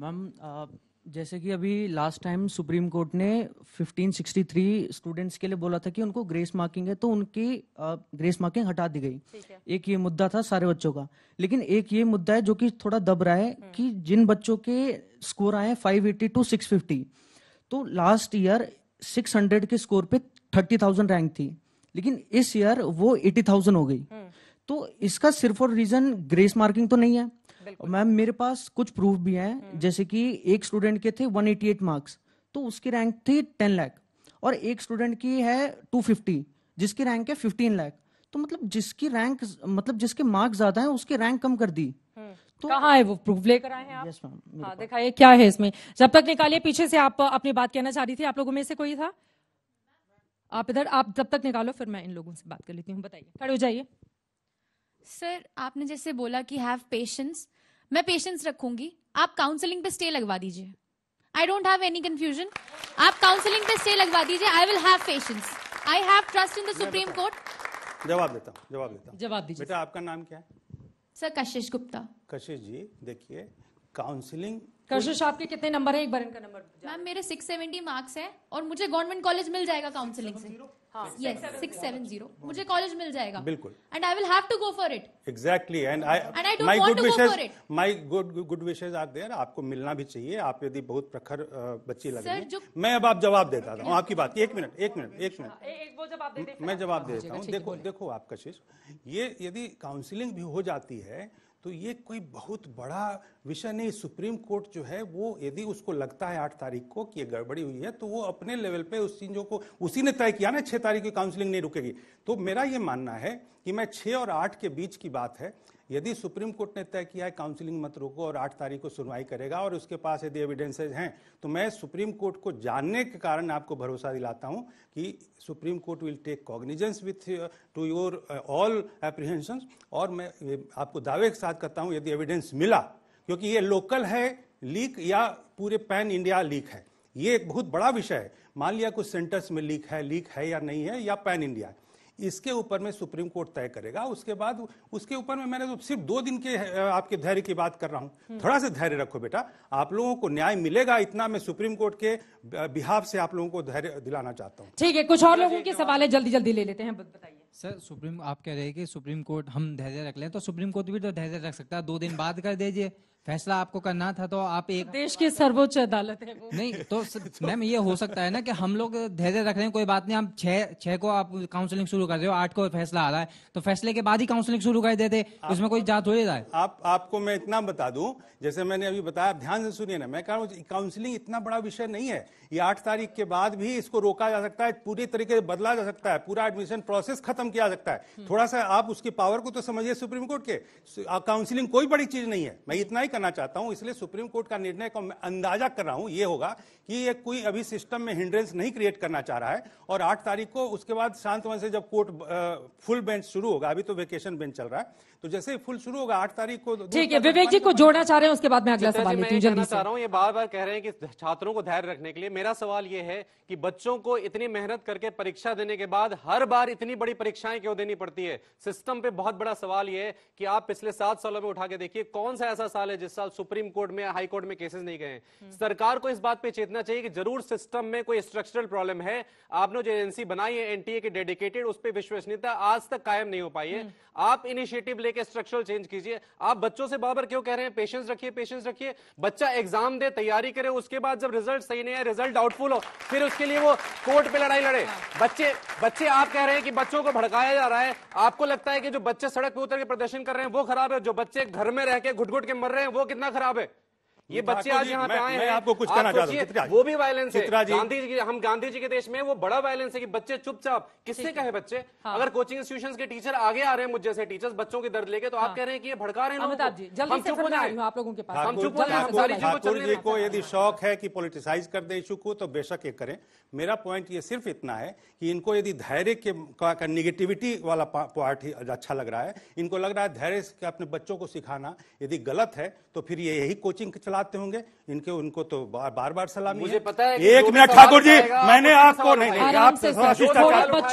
मैम जैसे कि अभी लास्ट टाइम सुप्रीम कोर्ट ने 1563 स्टूडेंट्स के लिए बोला था कि उनको ग्रेस मार्किंग है तो उनकी ग्रेस मार्किंग हटा दी गई एक ये मुद्दा था सारे बच्चों का लेकिन एक ये मुद्दा है जो कि थोड़ा दब रहा है हम्म। कि जिन बच्चों के स्कोर आए five eighty two six fifty तो लास्ट ईयर सिक्स के स्कोर पे थर्टी रैंक थी लेकिन इस ईयर वो एटी हो गई हम्म। तो इसका सिर्फ और रीजन ग्रेस मार्किंग तो नहीं है मैम मेरे पास कुछ प्रूफ भी हैं हम्म। जैसे कि एक स्टूडेंट के थे 188 मार्क्स तो उसकी रैंक थी 10 लाख और एक स्टूडेंट की है 250 जिसकी रैंक है 15 लाख तो मतलब जिसकी रैंक मतलब जिसके मार्क्स ज्यादा हैं उसकी रैंक कम कर दी हम्म। तो कहा है वो प्रूफ लेकर आए हैं आप yes, हाँ, दिखाइए क्या है इसमें जब तक निकालिए पीछे से आप अपनी बात कहना चाह रही थी आप लोगों में से कोई था आप इधर आप जब तक निकालो फिर मैं इन लोगों से बात कर लेती हूँ बताइए खड़े हो जाइए सर आपने जैसे बोला कि हैव पेशेंस मैं पेशेंस रखूंगी आप काउंसलिंग पे स्टे लगवा दीजिए I don't have any confusion आप काउंसलिंग पे स्टे लगवा दीजिए I will have patience I have trust in the supreme court जवाब देता हूँ जवाब देता हूँ जवाब दीजिए बेटा आपका नाम क्या है सर कशिश गुप्ता कशिश जी देखिए काउंसलिंग कशिश आपके कितने नंबर है एक बार इनका नंबर मैम मेरे सिक्स सेवेंटी मार्क्स है और मुझे गवर्नमेंट कॉलेज मिल जाएगा काउंसलिंग से आपको मिलना भी चाहिए आप यदि बहुत प्रखर बच्ची लग रही है मैं अब आप जवाब देता हूँ आपकी बात एक मिनट एक मिनट एक मिनट हाँ, मैं जवाब हाँ, देता हाँ, हूँ देखो देखो आप कशिश ये यदि काउंसिलिंग भी हो जाती है तो ये कोई बहुत बड़ा विषय नहीं सुप्रीम कोर्ट जो है वो यदि उसको लगता है आठ तारीख को कि ये गड़बड़ी हुई है तो वो अपने लेवल पे उस चीजों को उसी ने तय किया ना छह तारीख की काउंसलिंग नहीं रुकेगी तो मेरा ये मानना है कि मैं छह और आठ के बीच की बात है यदि सुप्रीम कोर्ट ने तय किया है काउंसिलिंग मत रोको और आठ तारीख को सुनवाई करेगा और उसके पास यदि एविडेंसेज हैं तो मैं सुप्रीम कोर्ट को जानने के कारण आपको भरोसा दिलाता हूं कि supreme court will take cognizance with to your all apprehension और मैं आपको दावे के साथ करता हूं यदि एविडेंस मिला क्योंकि ये लोकल है लीक या पूरे पैन इंडिया लीक है ये एक बहुत बड़ा विषय है मान लिया कुछ सेंटर्स में लीक है लीक है या नहीं है या पैन इंडिया है इसके ऊपर में सुप्रीम कोर्ट तय करेगा उसके बाद उसके ऊपर में मैंने तो सिर्फ दो दिन के आपके धैर्य की बात कर रहा हूं हम्म। थोड़ा सा धैर्य रखो बेटा आप लोगों को न्याय मिलेगा इतना मैं सुप्रीम कोर्ट के बिहाफ से आप लोगों को धैर्य दिलाना चाहता हूँ ठीक है कुछ और अच्छा, लोगों के सवाल है जल्दी जल्दी ले लेते हैं बताइए सर सुप्रीम आप कह रहे हैं कि सुप्रीम कोर्ट हम धैर्य रख लें तो सुप्रीम कोर्ट भी तो धैर्य रख सकता है दो दिन बाद कर दीजिए फैसला आपको करना था तो आप एक देश की सर्वोच्च अदालत है वो नहीं तो [LAUGHS] मैम ये हो सकता है ना कि हम लोग धैर्य रख रहे हैं कोई बात नहीं आप छह छह को आप काउंसलिंग शुरू कर रहे हो आठ को फैसला आ रहा है तो फैसले के बाद ही काउंसलिंग शुरू कर देते उसमें कोई जांच हो रहा है आप आपको मैं इतना बता दू जैसे मैंने अभी बताया ध्यान से सुनिए ना मैं कह रहा हूँ काउंसलिंग इतना बड़ा विषय नहीं है ये आठ तारीख के बाद भी इसको रोका जा सकता है पूरी तरीके से बदला जा सकता है पूरा एडमिशन प्रोसेस खत्म किया जा सकता है हम्म। थोड़ा सा आप उसकी पावर को तो समझिए सुप्रीम कोर्ट के काउंसलिंग कोई बड़ी चीज नहीं है मैं इतना ही करना चाहता हूं इसलिए सुप्रीम कोर्ट का निर्णय का अंदाजा कर रहा हूं ये होगा कि ये कोई अभी सिस्टम में हिंड्रेंस नहीं क्रिएट करना चाह रहा है और आठ तारीख को उसके बाद शांत वन से जब कोर्ट फुल बेंच शुरू होगा अभी तो वेकेशन बेंच चल रहा है तो जैसे ही फुल शुरू होगा आठ तारीख को ठीक है विवेक जी को जोड़ना चाह रहे हैं उसके बाद मैं अगला सवाल लेती जल्दी चाह रहा हूँ ये बार बार कह रहे हैं कि छात्रों को धैर्य रखने के लिए मेरा सवाल ये है कि बच्चों को इतनी मेहनत करके परीक्षा देने के बाद हर बार इतनी बड़ी परीक्षाएं क्यों देनी पड़ती है सिस्टम पे बहुत बड़ा सवाल ये है कि आप पिछले सात सालों में उठा के देखिए कौन सा ऐसा साल है जिस साल सुप्रीम कोर्ट में हाई कोर्ट में केसेस नहीं गए सरकार को इस बात पे चेतना चाहिए कि जरूर सिस्टम में कोई स्ट्रक्चरल प्रॉब्लम है आपने जो एजेंसी बनाई है एनटीए की डेडिकेटेड उस पर विश्वसनीयता आज तक कायम नहीं हो पाई है हम्म। आप इनिशिएटिव ले तरीके के स्ट्रक्चरल चेंज कीजिए आप बच्चों से बाबर क्यों कह रहे हैं पेशेंस रखिए पेशेंस रखिए बच्चा एग्जाम दे तैयारी करे उसके बाद जब रिजल्ट सही नहीं है रिजल्ट डाउटफुल हो फिर उसके लिए वो कोर्ट पे लड़ाई लड़े बच्चे बच्चे आप कह रहे हैं कि बच्चों को भड़काया जा रहा है आपको लगता है कि जो बच्चे सड़क पर उतर के प्रदर्शन कर रहे हैं वो खराब है जो बच्चे घर में रह के घुट घुट के मर रहे हैं वो कितना खराब है ये बच्चे आज यहाँ पे आए हैं आपको कुछ कहना चाहता हूँ वो भी वायलेंस है गांधी जी हम गांधी जी के देश में वो बड़ा वायलेंस है कि बच्चे चुपचाप किससे कहे बच्चे हाँ। अगर कोचिंग इंस्टीट्यूशन के टीचर आगे आ रहे हैं मुझे टीचर्स बच्चों के दर्द लेके तो आप हाँ। कह रहे हैं कि ये भड़का रहे हैं चुप हो जाए आप लोगों के पास हम चुप हो जाए को यदि शौक है कि पोलिटिसाइज कर दे इशू को तो बेशक ये करें मेरा पॉइंट ये सिर्फ इतना है कि इनको यदि धैर्य के का निगेटिविटी वाला पार्ट ही अच्छा लग रहा है इनको लग रहा है धैर्य अपने बच्चों को सिखाना यदि गलत है तो फिर ये यही कोचिंग चला आते होंगे इनके उनको तो बार बार, बार सलाम मुझे पता है एक मिनट ठाकुर जी मैंने आपको नहीं नहीं आप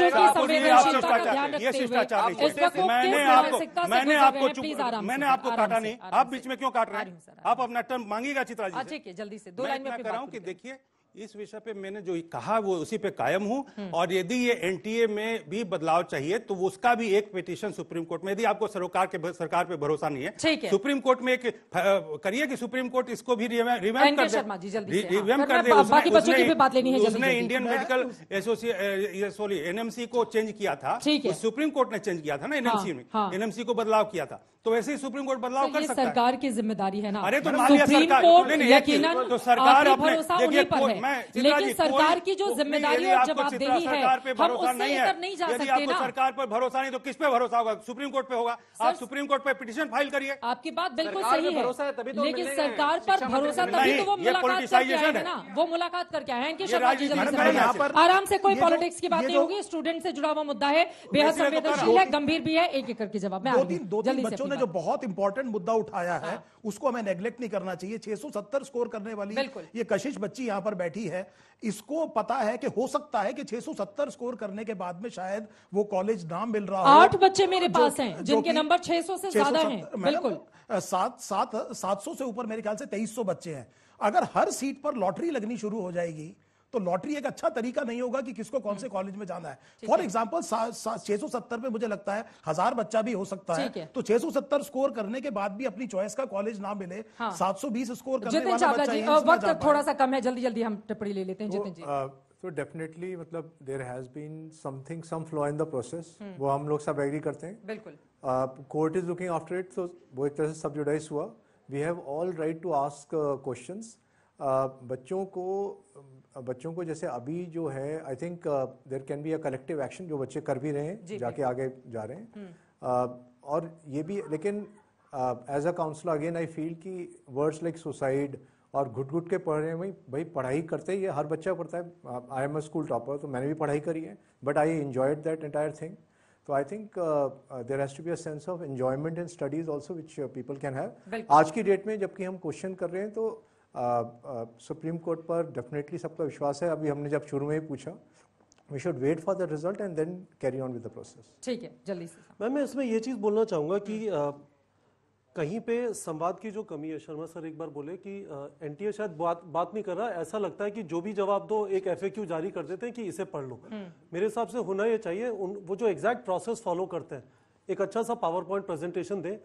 शिष्टाचार ये शिष्टाचार मैंने आपको मैंने आपको मैंने आपको काटा नहीं आप बीच में क्यों काट रहे हैं आप अपना टर्म मांगेगा चित्रा जी जल्दी से दो लाइन में कह रहा हूँ की देखिए इस विषय पे मैंने जो कहा वो उसी पे कायम हूं हम्म। और यदि ये एनटीए में भी बदलाव चाहिए तो उसका भी एक पिटीशन सुप्रीम कोर्ट में यदि आपको सरकार के सरकार पे भरोसा नहीं है सुप्रीम कोर्ट में एक करिए कि सुप्रीम कोर्ट इसको भी रिवैम कर दे हाँ, कर दे उसने Indian medical association sorry NMC को चेंज किया था सुप्रीम कोर्ट ने चेंज किया था ना एनएमसी हाँ, में एनएमसी हाँ। को बदलाव किया था तो वैसे ही सुप्रीम कोर्ट बदलाव तो कर सकता है सरकार की जिम्मेदारी है ना अरे तो मान लिया सरकार तो सरकार अपने लेकिन सरकार की जो तो जिम्मेदारी और जवाबदेही है हम उससे लेकर नहीं जा सकते ना सरकार पर भरोसा नहीं तो किस पे भरोसा होगा सुप्रीम कोर्ट पे होगा आप सुप्रीम कोर्ट पे पिटिशन फाइल करिए आपकी बात बिल्कुल सही है तो लेकिन सरकार पर भरोसा तभी तो वो मुलाकात करके आए ना वो मुलाकात करके आए इनके आराम से कोई पॉलिटिक्स की बात नहीं होगी स्टूडेंट से जुड़ा हुआ मुद्दा है बेहद तो संवेदनशील है गंभीर भी है एक एक करके जवाब दो तीन दो तीन बच्चों ने जो बहुत इंपॉर्टेंट मुद्दा उठाया है हाँ। उसको हमें नेग्लेक्ट नहीं करना चाहिए सत्तर स्कोर करने वाली ये कशिश बच्ची यहाँ पर बैठी बैठी है इसको पता है कि हो सकता है कि 670 स्कोर करने के बाद में शायद वो कॉलेज ना मिल रहा हो आठ बच्चे मेरे पास हैं जिनके नंबर 600 से ज्यादा हैं बिल्कुल सात सात सात सौ से ऊपर मेरे ख्याल से तेईस बच्चे हैं अगर हर सीट पर लॉटरी लगनी शुरू हो जाएगी तो लॉटरी एक अच्छा तरीका नहीं होगा कि किसको कौन से कॉलेज हम्म। में जाना है फॉर एग्जाम्पल छह सौ सत्तर पे मुझे लगता है हजार बच्चा भी हो सकता है तो छह सौ सत्तर स्कोर करने के बाद भी अपनी चॉइस का कॉलेज ना मिले हाँ। सात सौ बीस स्कोर करने वाला बच्चा वक्त थोड़ा सा कम है जल्दी जल्दी हम टिप्पणी ले लेते हैं तो, जितिन जी तो डेफिनेटली मतलब there has been something some flaw in the process वो हम लोग सब एग्री करते हैं बिल्कुल court is looking after it तो वो एक तरह से सब्जुडाइज हुआ we have all right to ask question बच्चों को बच्चों को जैसे अभी जो है I think there can be a collective action जो बच्चे कर भी रहे हैं जाके आगे जा रहे हैं uh, और ये भी लेकिन as a counsellor again I feel कि वर्ड्स लाइक सुसाइड और घुट घुट के पढ़ रहे हैं भाई भाई पढ़ाई करते ही हर बच्चा पढ़ता है I am a school topper तो मैंने भी पढ़ाई करी है but I enjoyed that entire thing तो I think there has to be a sense of enjoyment in studies also which people can have आज की डेट में जबकि हम क्वेश्चन कर रहे हैं तो सुप्रीम कोर्ट पर डेफिनेटली सबका विश्वास है अभी हमने जब शुरू में ही पूछा we should wait for the result and then carry on with the process ठीक है जल्दी से मैम मैं इसमें ये चीज़ बोलना चाहूंगा कि कहीं पे संवाद की जो कमी है शर्मा सर एक बार बोले कि एन टी शायद बात बात नहीं कर रहा ऐसा लगता है कि जो भी जवाब दो एक एफएक्यू जारी कर देते हैं कि इसे पढ़ लो हम्म। मेरे हिसाब से होना ये चाहिए उन, वो जो एग्जैक्ट प्रोसेस फॉलो करते हैं एक अच्छा सा पावर पॉइंट प्रेजेंटेशन दें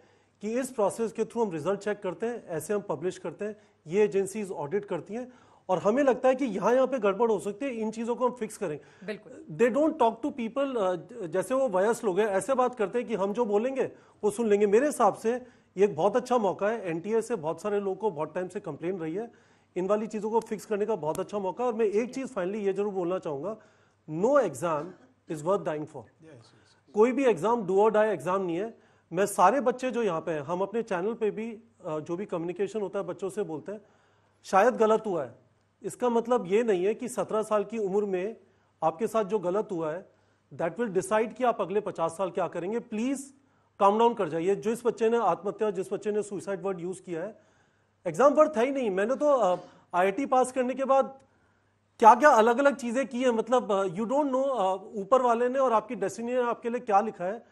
कि इस प्रोसेस के थ्रू हम रिजल्ट चेक करते हैं ऐसे हम पब्लिश करते हैं ये एजेंसीज ऑडिट करती हैं और हमें लगता है कि यहाँ यहाँ पे गड़बड़ हो सकती है इन चीजों को हम फिक्स करें they don't talk to people जैसे वो वयस लोग हैं ऐसे बात करते हैं कि हम जो बोलेंगे वो सुन लेंगे मेरे हिसाब से ये एक बहुत अच्छा मौका है एनटीए से बहुत सारे लोग को बहुत टाइम से कंप्लेन रही है इन वाली चीजों को फिक्स करने का बहुत अच्छा मौका है और मैं एक चीज फाइनली ये जरूर बोलना चाहूंगा no exam is worth dying for कोई भी एग्जाम डू और डाई एग्जाम नहीं है मैं सारे बच्चे जो यहाँ पे हैं हम अपने चैनल पे भी जो भी कम्युनिकेशन होता है बच्चों से बोलते हैं शायद गलत हुआ है इसका मतलब ये नहीं है कि सत्रह साल की उम्र में आपके साथ जो गलत हुआ है दैट विल डिसाइड कि आप अगले पचास साल क्या करेंगे प्लीज काम डाउन कर जाइए जिस बच्चे ने आत्महत्या जिस बच्चे ने सुसाइड वर्ड यूज किया है एग्जाम वर्ड था ही नहीं मैंने तो आई पास करने के बाद क्या क्या अलग अलग चीजें की है मतलब यू डोंट नो ऊपर वाले ने और आपकी डेस्टिनी ने आपके लिए क्या लिखा है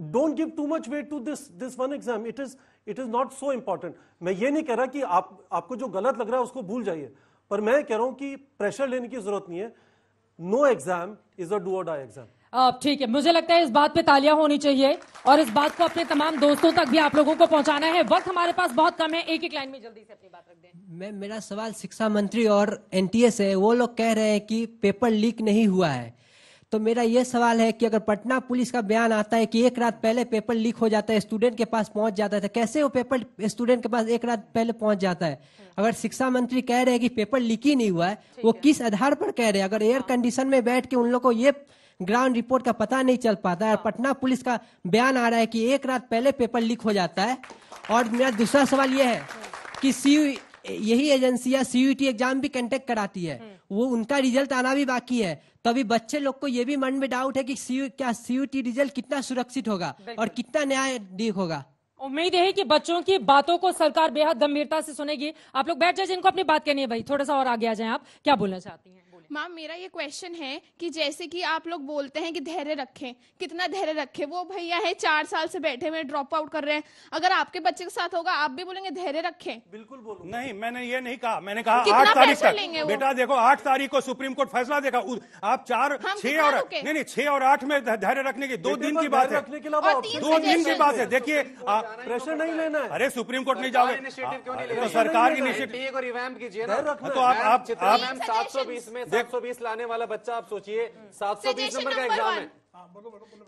don't give too much weight to this this one exam it is it is not so important मैं ये नहीं कह रहा कि आप आपको जो गलत लग रहा है उसको भूल जाइए पर मैं कह रहा हूं कि प्रेशर लेने की जरूरत नहीं है no exam is a do die exam ठीक है मुझे लगता है इस बात पे तालियां होनी चाहिए और इस बात को अपने तमाम दोस्तों तक भी आप लोगों को पहुंचाना है वक्त हमारे पास बहुत कम है एक एक लाइन में जल्दी से अपनी बात रख दें मैं मेरा सवाल शिक्षा मंत्री और एनटीए से वो लोग कह रहे हैं कि पेपर लीक नहीं हुआ है तो मेरा यह सवाल है कि अगर पटना पुलिस का बयान आता है कि एक रात पहले पेपर लीक हो जाता है स्टूडेंट के पास पहुंच जाता है तो कैसे वो पेपर स्टूडेंट के पास एक रात पहले पहुंच जाता है अगर शिक्षा मंत्री कह रहे हैं कि पेपर लीक ही नहीं हुआ है वो किस आधार पर कह रहे हैं अगर एयर कंडीशन हाँ। में बैठ के उन लोग को ये ग्राउंड रिपोर्ट का पता नहीं चल पाता है हाँ। पटना पुलिस का बयान आ रहा है कि एक रात पहले पेपर लीक हो जाता है और मेरा दूसरा सवाल यह है कि सी यही एजेंसियां सीयूटी एग्जाम भी कंटेक्ट कराती है हम्म। वो उनका रिजल्ट आना भी बाकी है तो अभी बच्चे लोग को ये भी मन में डाउट है कि सी क्या सीयूटी रिजल्ट कितना सुरक्षित होगा और कितना न्याय होगा उम्मीद है कि बच्चों की बातों को सरकार बेहद गंभीरता से सुनेगी आप लोग बैठ जाए जिनको अपनी बात कहनी है भाई थोड़ा सा और आगे आ जाए आप क्या बोलना चाहती हैं मैम मेरा ये क्वेश्चन है कि जैसे कि आप लोग बोलते हैं कि धैर्य रखें कितना धैर्य रखें वो भैया है चार साल से बैठे हुए ड्रॉप आउट कर रहे हैं अगर आपके बच्चे के साथ होगा आप भी बोलेंगे धैर्य रखें बिल्कुल बोलो नहीं मैंने ये नहीं कहा मैंने कहा आठ तारीख तक बेटा देखो आठ तारीख को सुप्रीम कोर्ट फैसला देगा आप चार छह और नहीं नहीं छह और आठ में धैर्य रखने की दो दिन की बात है दो दिन की बात है देखिए प्रेशर तो तो नहीं लेना अरे सुप्रीम कोर्ट नहीं जाओगे तो सरकार इनिशिएटिव कीजिए तो आप आप में सात बीस लाने वाला बच्चा आप सोचिए हम्म। सात सौ बीस नंबर का एग्जाम है हाँ,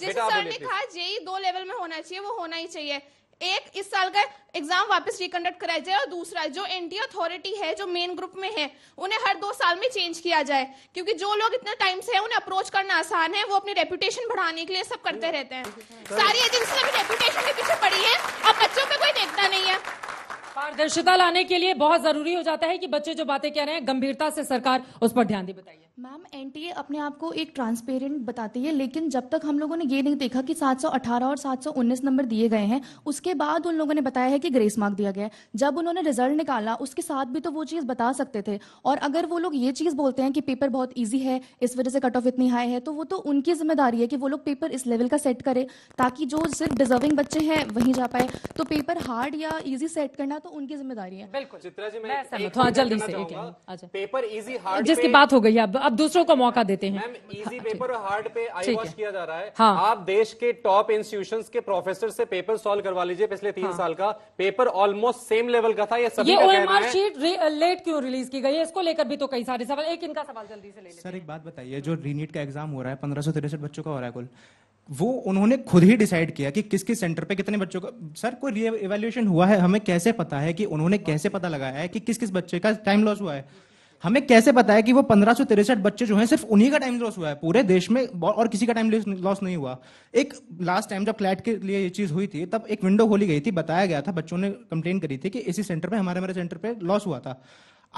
जिस सर ने कहा जेई दो लेवल में होना चाहिए वो होना ही चाहिए एक इस साल का एग्जाम वापस रिकंडक्ट कराया जाए और दूसरा जो एनटी अथॉरिटी है जो मेन ग्रुप में है उन्हें हर दो साल में चेंज किया जाए क्योंकि जो लोग इतना टाइम से हैं उन्हें अप्रोच करना आसान है वो अपनी रेपुटेशन बढ़ाने के लिए सब करते रहते हैं सारी एजेंसी भी रेपुटेशन के पीछे पड़ी है अब बच्चों पर कोई देखता नहीं है पारदर्शिता लाने के लिए बहुत जरूरी हो जाता है कि बच्चे जो बातें कह रहे हैं गंभीरता से सरकार उस पर ध्यान दे बताइए मैम एन अपने आप को एक ट्रांसपेरेंट बताती है लेकिन जब तक हम लोगों ने ये नहीं देखा कि 718 और 719 नंबर दिए गए हैं उसके बाद उन लोगों ने बताया है कि ग्रेस मार्क दिया गया है जब उन्होंने रिजल्ट निकाला उसके साथ भी तो वो चीज़ बता सकते थे और अगर वो लोग ये चीज़ बोलते हैं कि पेपर बहुत ईजी है इस वजह से कट ऑफ इतनी हाई है तो वो तो उनकी जिम्मेदारी है कि वो लोग पेपर इस लेवल का सेट करें ताकि जो सिर्फ डिजर्विंग बच्चे हैं वहीं जा पाए तो पेपर हार्ड या ईजी सेट करना तो उनकी जिम्मेदारी है बिल्कुल जल्दी से पेपर ईजी हार्ड जिसकी बात हो गई अब आप दूसरों को मौका देते हैं इजी पेपर हार्ड पे आई वॉश किया जा रहा है हाँ। आप देश के टॉप इंस्टीट्यूशन के प्रोफेसर से पेपर सॉल्व करवा लीजिए पिछले तीन हाँ। साल का पेपर ऑलमोस्ट सेम लेवल का था ये सभी ओएमआर शीट लेट क्यों रिलीज की गई है इसको लेकर भी तो कई सारे सवाल एक इनका सवाल जल्दी से ले सर एक बात बताइए जो रीनीट का एग्जाम हो रहा है पंद्रह सौ बच्चों का हो रहा है कुल वो उन्होंने खुद ही डिसाइड किया कि किस किस सेंटर पे कितने बच्चों का सर कोई री हुआ है हमें कैसे पता है कि उन्होंने कैसे पता लगाया है कि किस किस बच्चे का टाइम लॉस हुआ है हमें कैसे पता है कि वो पंद्रह सौ तिरसठ बच्चे जो हैं सिर्फ उन्हीं का टाइम लॉस हुआ है पूरे देश में और किसी का टाइम लॉस नहीं हुआ एक लास्ट टाइम जब क्लैट के लिए ये चीज हुई थी तब एक विंडो खोली गई थी बताया गया था बच्चों ने कंप्लेन करी थी कि इसी सेंटर पे हमारे हमारे सेंटर पे लॉस हुआ था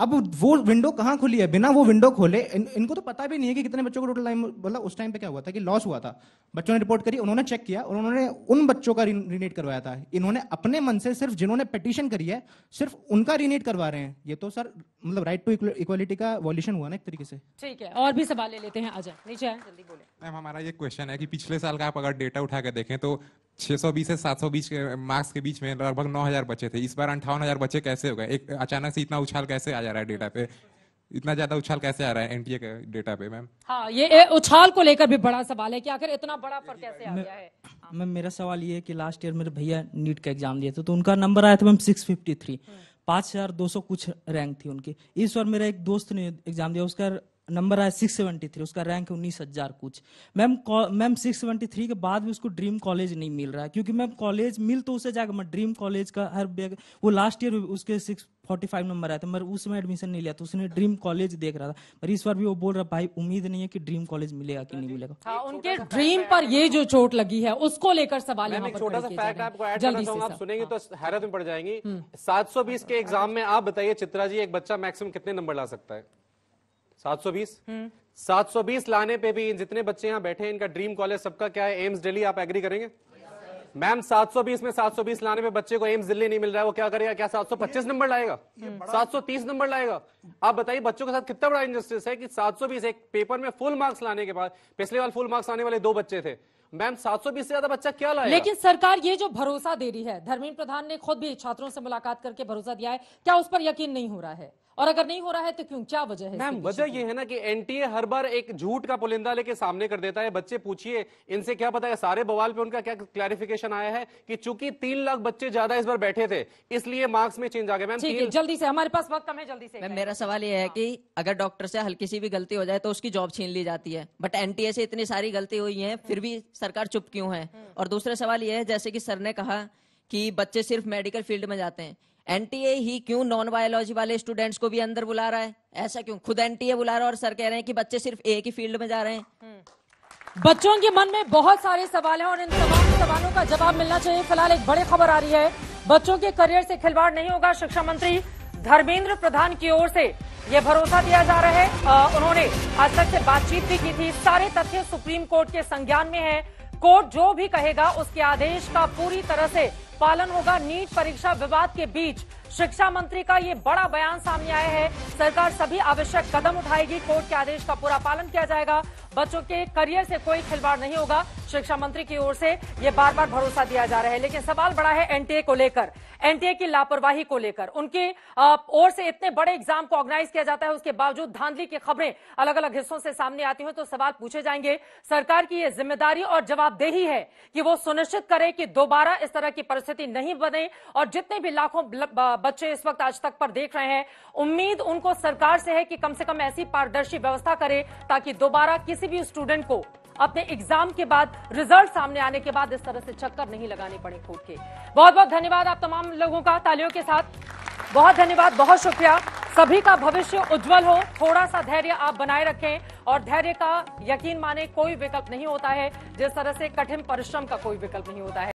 अब वो विंडो कहाँ खुली है बिना वो विंडो खोले इन, इनको तो पता भी नहीं है कि कितने बच्चों को टोटल टाइम बोला उस टाइम पे क्या हुआ था कि लॉस हुआ था बच्चों ने रिपोर्ट करी उन्होंने चेक किया और उन्होंने उन बच्चों का रिनेट करवाया था इन्होंने अपने मन से सिर्फ जिन्होंने पटिशन करी है सिर्फ उनका रिनेट करवा रहे हैं ये तो सर मतलब राइट टू इक्वालिटी का वॉल्यूशन हुआ ना एक तरीके से ठीक है और भी सवाल ले लेते हैं आजा नीचे जल्दी बोले मैम हमारा ये क्वेश्चन है कि पिछले साल का आप अगर डेटा उठा कर देखें तो 620 से 720 के मार्क्स के बीच में लगभग 9000 बचे थे इस बार अंठावन हजार बच्चे कैसे हो गए एक अचानक से इतना उछाल कैसे आ जा रहा है डेटा पे इतना ज्यादा उछाल कैसे आ रहा है एनटीए के डेटा पे मैम हाँ ये उछाल को लेकर भी बड़ा सवाल है कि आखिर इतना बड़ा फर्क कैसे आ गया है हाँ। मैम मेरा सवाल ये है कि लास्ट ईयर मेरे भैया नीट का एग्जाम दिए थे तो उनका नंबर आया था मैम सिक्स फिफ्टी थ्री पाँच हजार दो सौ कुछ रैंक थी उनकी इस बार मेरा एक दोस्त ने एग्जाम दिया उसका नंबर आया सिक्स सेवेंटी थ्री उसका रैंक उन्नीस हजार कुछ ma'am ma'am six seventy three के बाद भी उसको ड्रीम कॉलेज नहीं मिल रहा है क्योंकि मैम कॉलेज मिल तो उसे जाएगा मैं ड्रीम कॉलेज का हर बैग वो लास्ट ईयर उसके सिक्स फोर्टी फाइव नंबर आया था मगर उस समय एडमिशन नहीं लिया तो उसने ड्रीम कॉलेज देख रहा था पर इस बार भी वो बोल रहा भाई उम्मीद नहीं है कि ड्रीम कॉलेज मिलेगा कि नहीं मिलेगा हाँ, उनके ड्रीम पर ये जो चोट लगी है उसको लेकर सवाल यहाँ पर छोटा सा फैक्ट आपको ऐड करना चाहूंगा आप सुनेंगे तो हैरत में पड़ जाएंगी 720 हम्म। के एग्जाम में आप बताइए चित्रा जी एक बच्चा मैक्सिमम कितने नंबर ला सकता है 720 720 हम्म। लाने पे भी जितने बच्चे यहाँ बैठे हैं इनका ड्रीम कॉलेज सबका क्या है एम्स दिल्ली आप एग्री करेंगे मैम 720 में 720 लाने पे बच्चे को एम्स दिल्ली नहीं मिल रहा है वो क्या करेगा क्या 725 नंबर लाएगा 730 नंबर लाएगा आप बताइए बच्चों के साथ कितना बड़ा इंजस्टिस है कि 720 एक पेपर में फुल मार्क्स लाने के बाद पिछले बार फुल मार्क्स आने वाले दो बच्चे थे मैम 720 से ज्यादा बच्चा क्या लाएगा लेकिन सरकार ये जो भरोसा दे रही है धर्मेंद्र प्रधान ने खुद भी छात्रों से मुलाकात करके भरोसा दिया है क्या उस पर यकीन नहीं हो रहा है और अगर नहीं हो रहा है तो क्यों क्या वजह है मैम वजह यह है ना कि एनटीए हर बार एक झूठ का पुलिंदा लेके सामने कर देता है बच्चे पूछिए इनसे क्या पता है सारे बवाल पे उनका क्या क्लैरिफिकेशन आया है कि चूंकि तीन लाख बच्चे ज्यादा इस बार बैठे थे इसलिए मार्क्स में चेंज आ गए मैम जल्दी से हमारे पास वक्त कम है जल्दी से मेरा सवाल यह है की अगर डॉक्टर से हल्की सी भी गलती हो जाए तो उसकी जॉब छीन ली जाती है बट एनटीए से इतनी सारी गलती हुई है फिर भी सरकार चुप क्यों है और दूसरा सवाल यह है जैसे की सर ने कहा कि बच्चे सिर्फ मेडिकल फील्ड में जाते हैं एनटीए ही क्यों नॉन बायोलॉजी वाले स्टूडेंट्स को भी अंदर बुला रहा है ऐसा क्यों खुद एनटीए बुला रहा है और सर कह रहे हैं कि बच्चे सिर्फ एक ही फील्ड में जा रहे हैं हम्म। बच्चों के मन में बहुत सारे सवाल हैं और इन तमाम सवालों का जवाब मिलना चाहिए फिलहाल एक बड़ी खबर आ रही है बच्चों के करियर से खिलवाड़ नहीं होगा शिक्षा मंत्री धर्मेंद्र प्रधान की ओर से ये भरोसा दिया जा रहा है आ, उन्होंने आज तक से बातचीत भी की थी सारे तथ्य सुप्रीम कोर्ट के संज्ञान में है कोर्ट जो भी कहेगा उसके आदेश का पूरी तरह से पालन होगा नीट परीक्षा विवाद के बीच शिक्षा मंत्री का ये बड़ा बयान सामने आया है सरकार सभी आवश्यक कदम उठाएगी कोर्ट के आदेश का पूरा पालन किया जाएगा बच्चों के करियर से कोई खिलवाड़ नहीं होगा शिक्षा मंत्री की ओर से ये बार बार भरोसा दिया जा रहा है लेकिन सवाल बड़ा है एनटीए को लेकर एनटीए की लापरवाही को लेकर उनके ओर से इतने बड़े एग्जाम को ऑर्गेनाइज किया जाता है उसके बावजूद धांधली की खबरें अलग अलग हिस्सों से सामने आती हो तो सवाल पूछे जाएंगे सरकार की यह जिम्मेदारी और जवाबदेही है कि वो सुनिश्चित करे कि दोबारा इस तरह की परिस्थिति नहीं बने और जितने भी लाखों बच्चे इस वक्त आज तक पर देख रहे हैं उम्मीद उनको सरकार से है कि कम से कम ऐसी पारदर्शी व्यवस्था करे ताकि दोबारा किसी किसी भी स्टूडेंट को अपने एग्जाम के बाद रिजल्ट सामने आने के बाद इस तरह से चक्कर नहीं लगाने पड़े कोर्ट के बहुत बहुत धन्यवाद आप तमाम लोगों का तालियों के साथ बहुत धन्यवाद बहुत शुक्रिया सभी का भविष्य उज्जवल हो थोड़ा सा धैर्य आप बनाए रखें और धैर्य का यकीन माने कोई विकल्प नहीं होता है जिस तरह से कठिन परिश्रम का कोई विकल्प नहीं होता है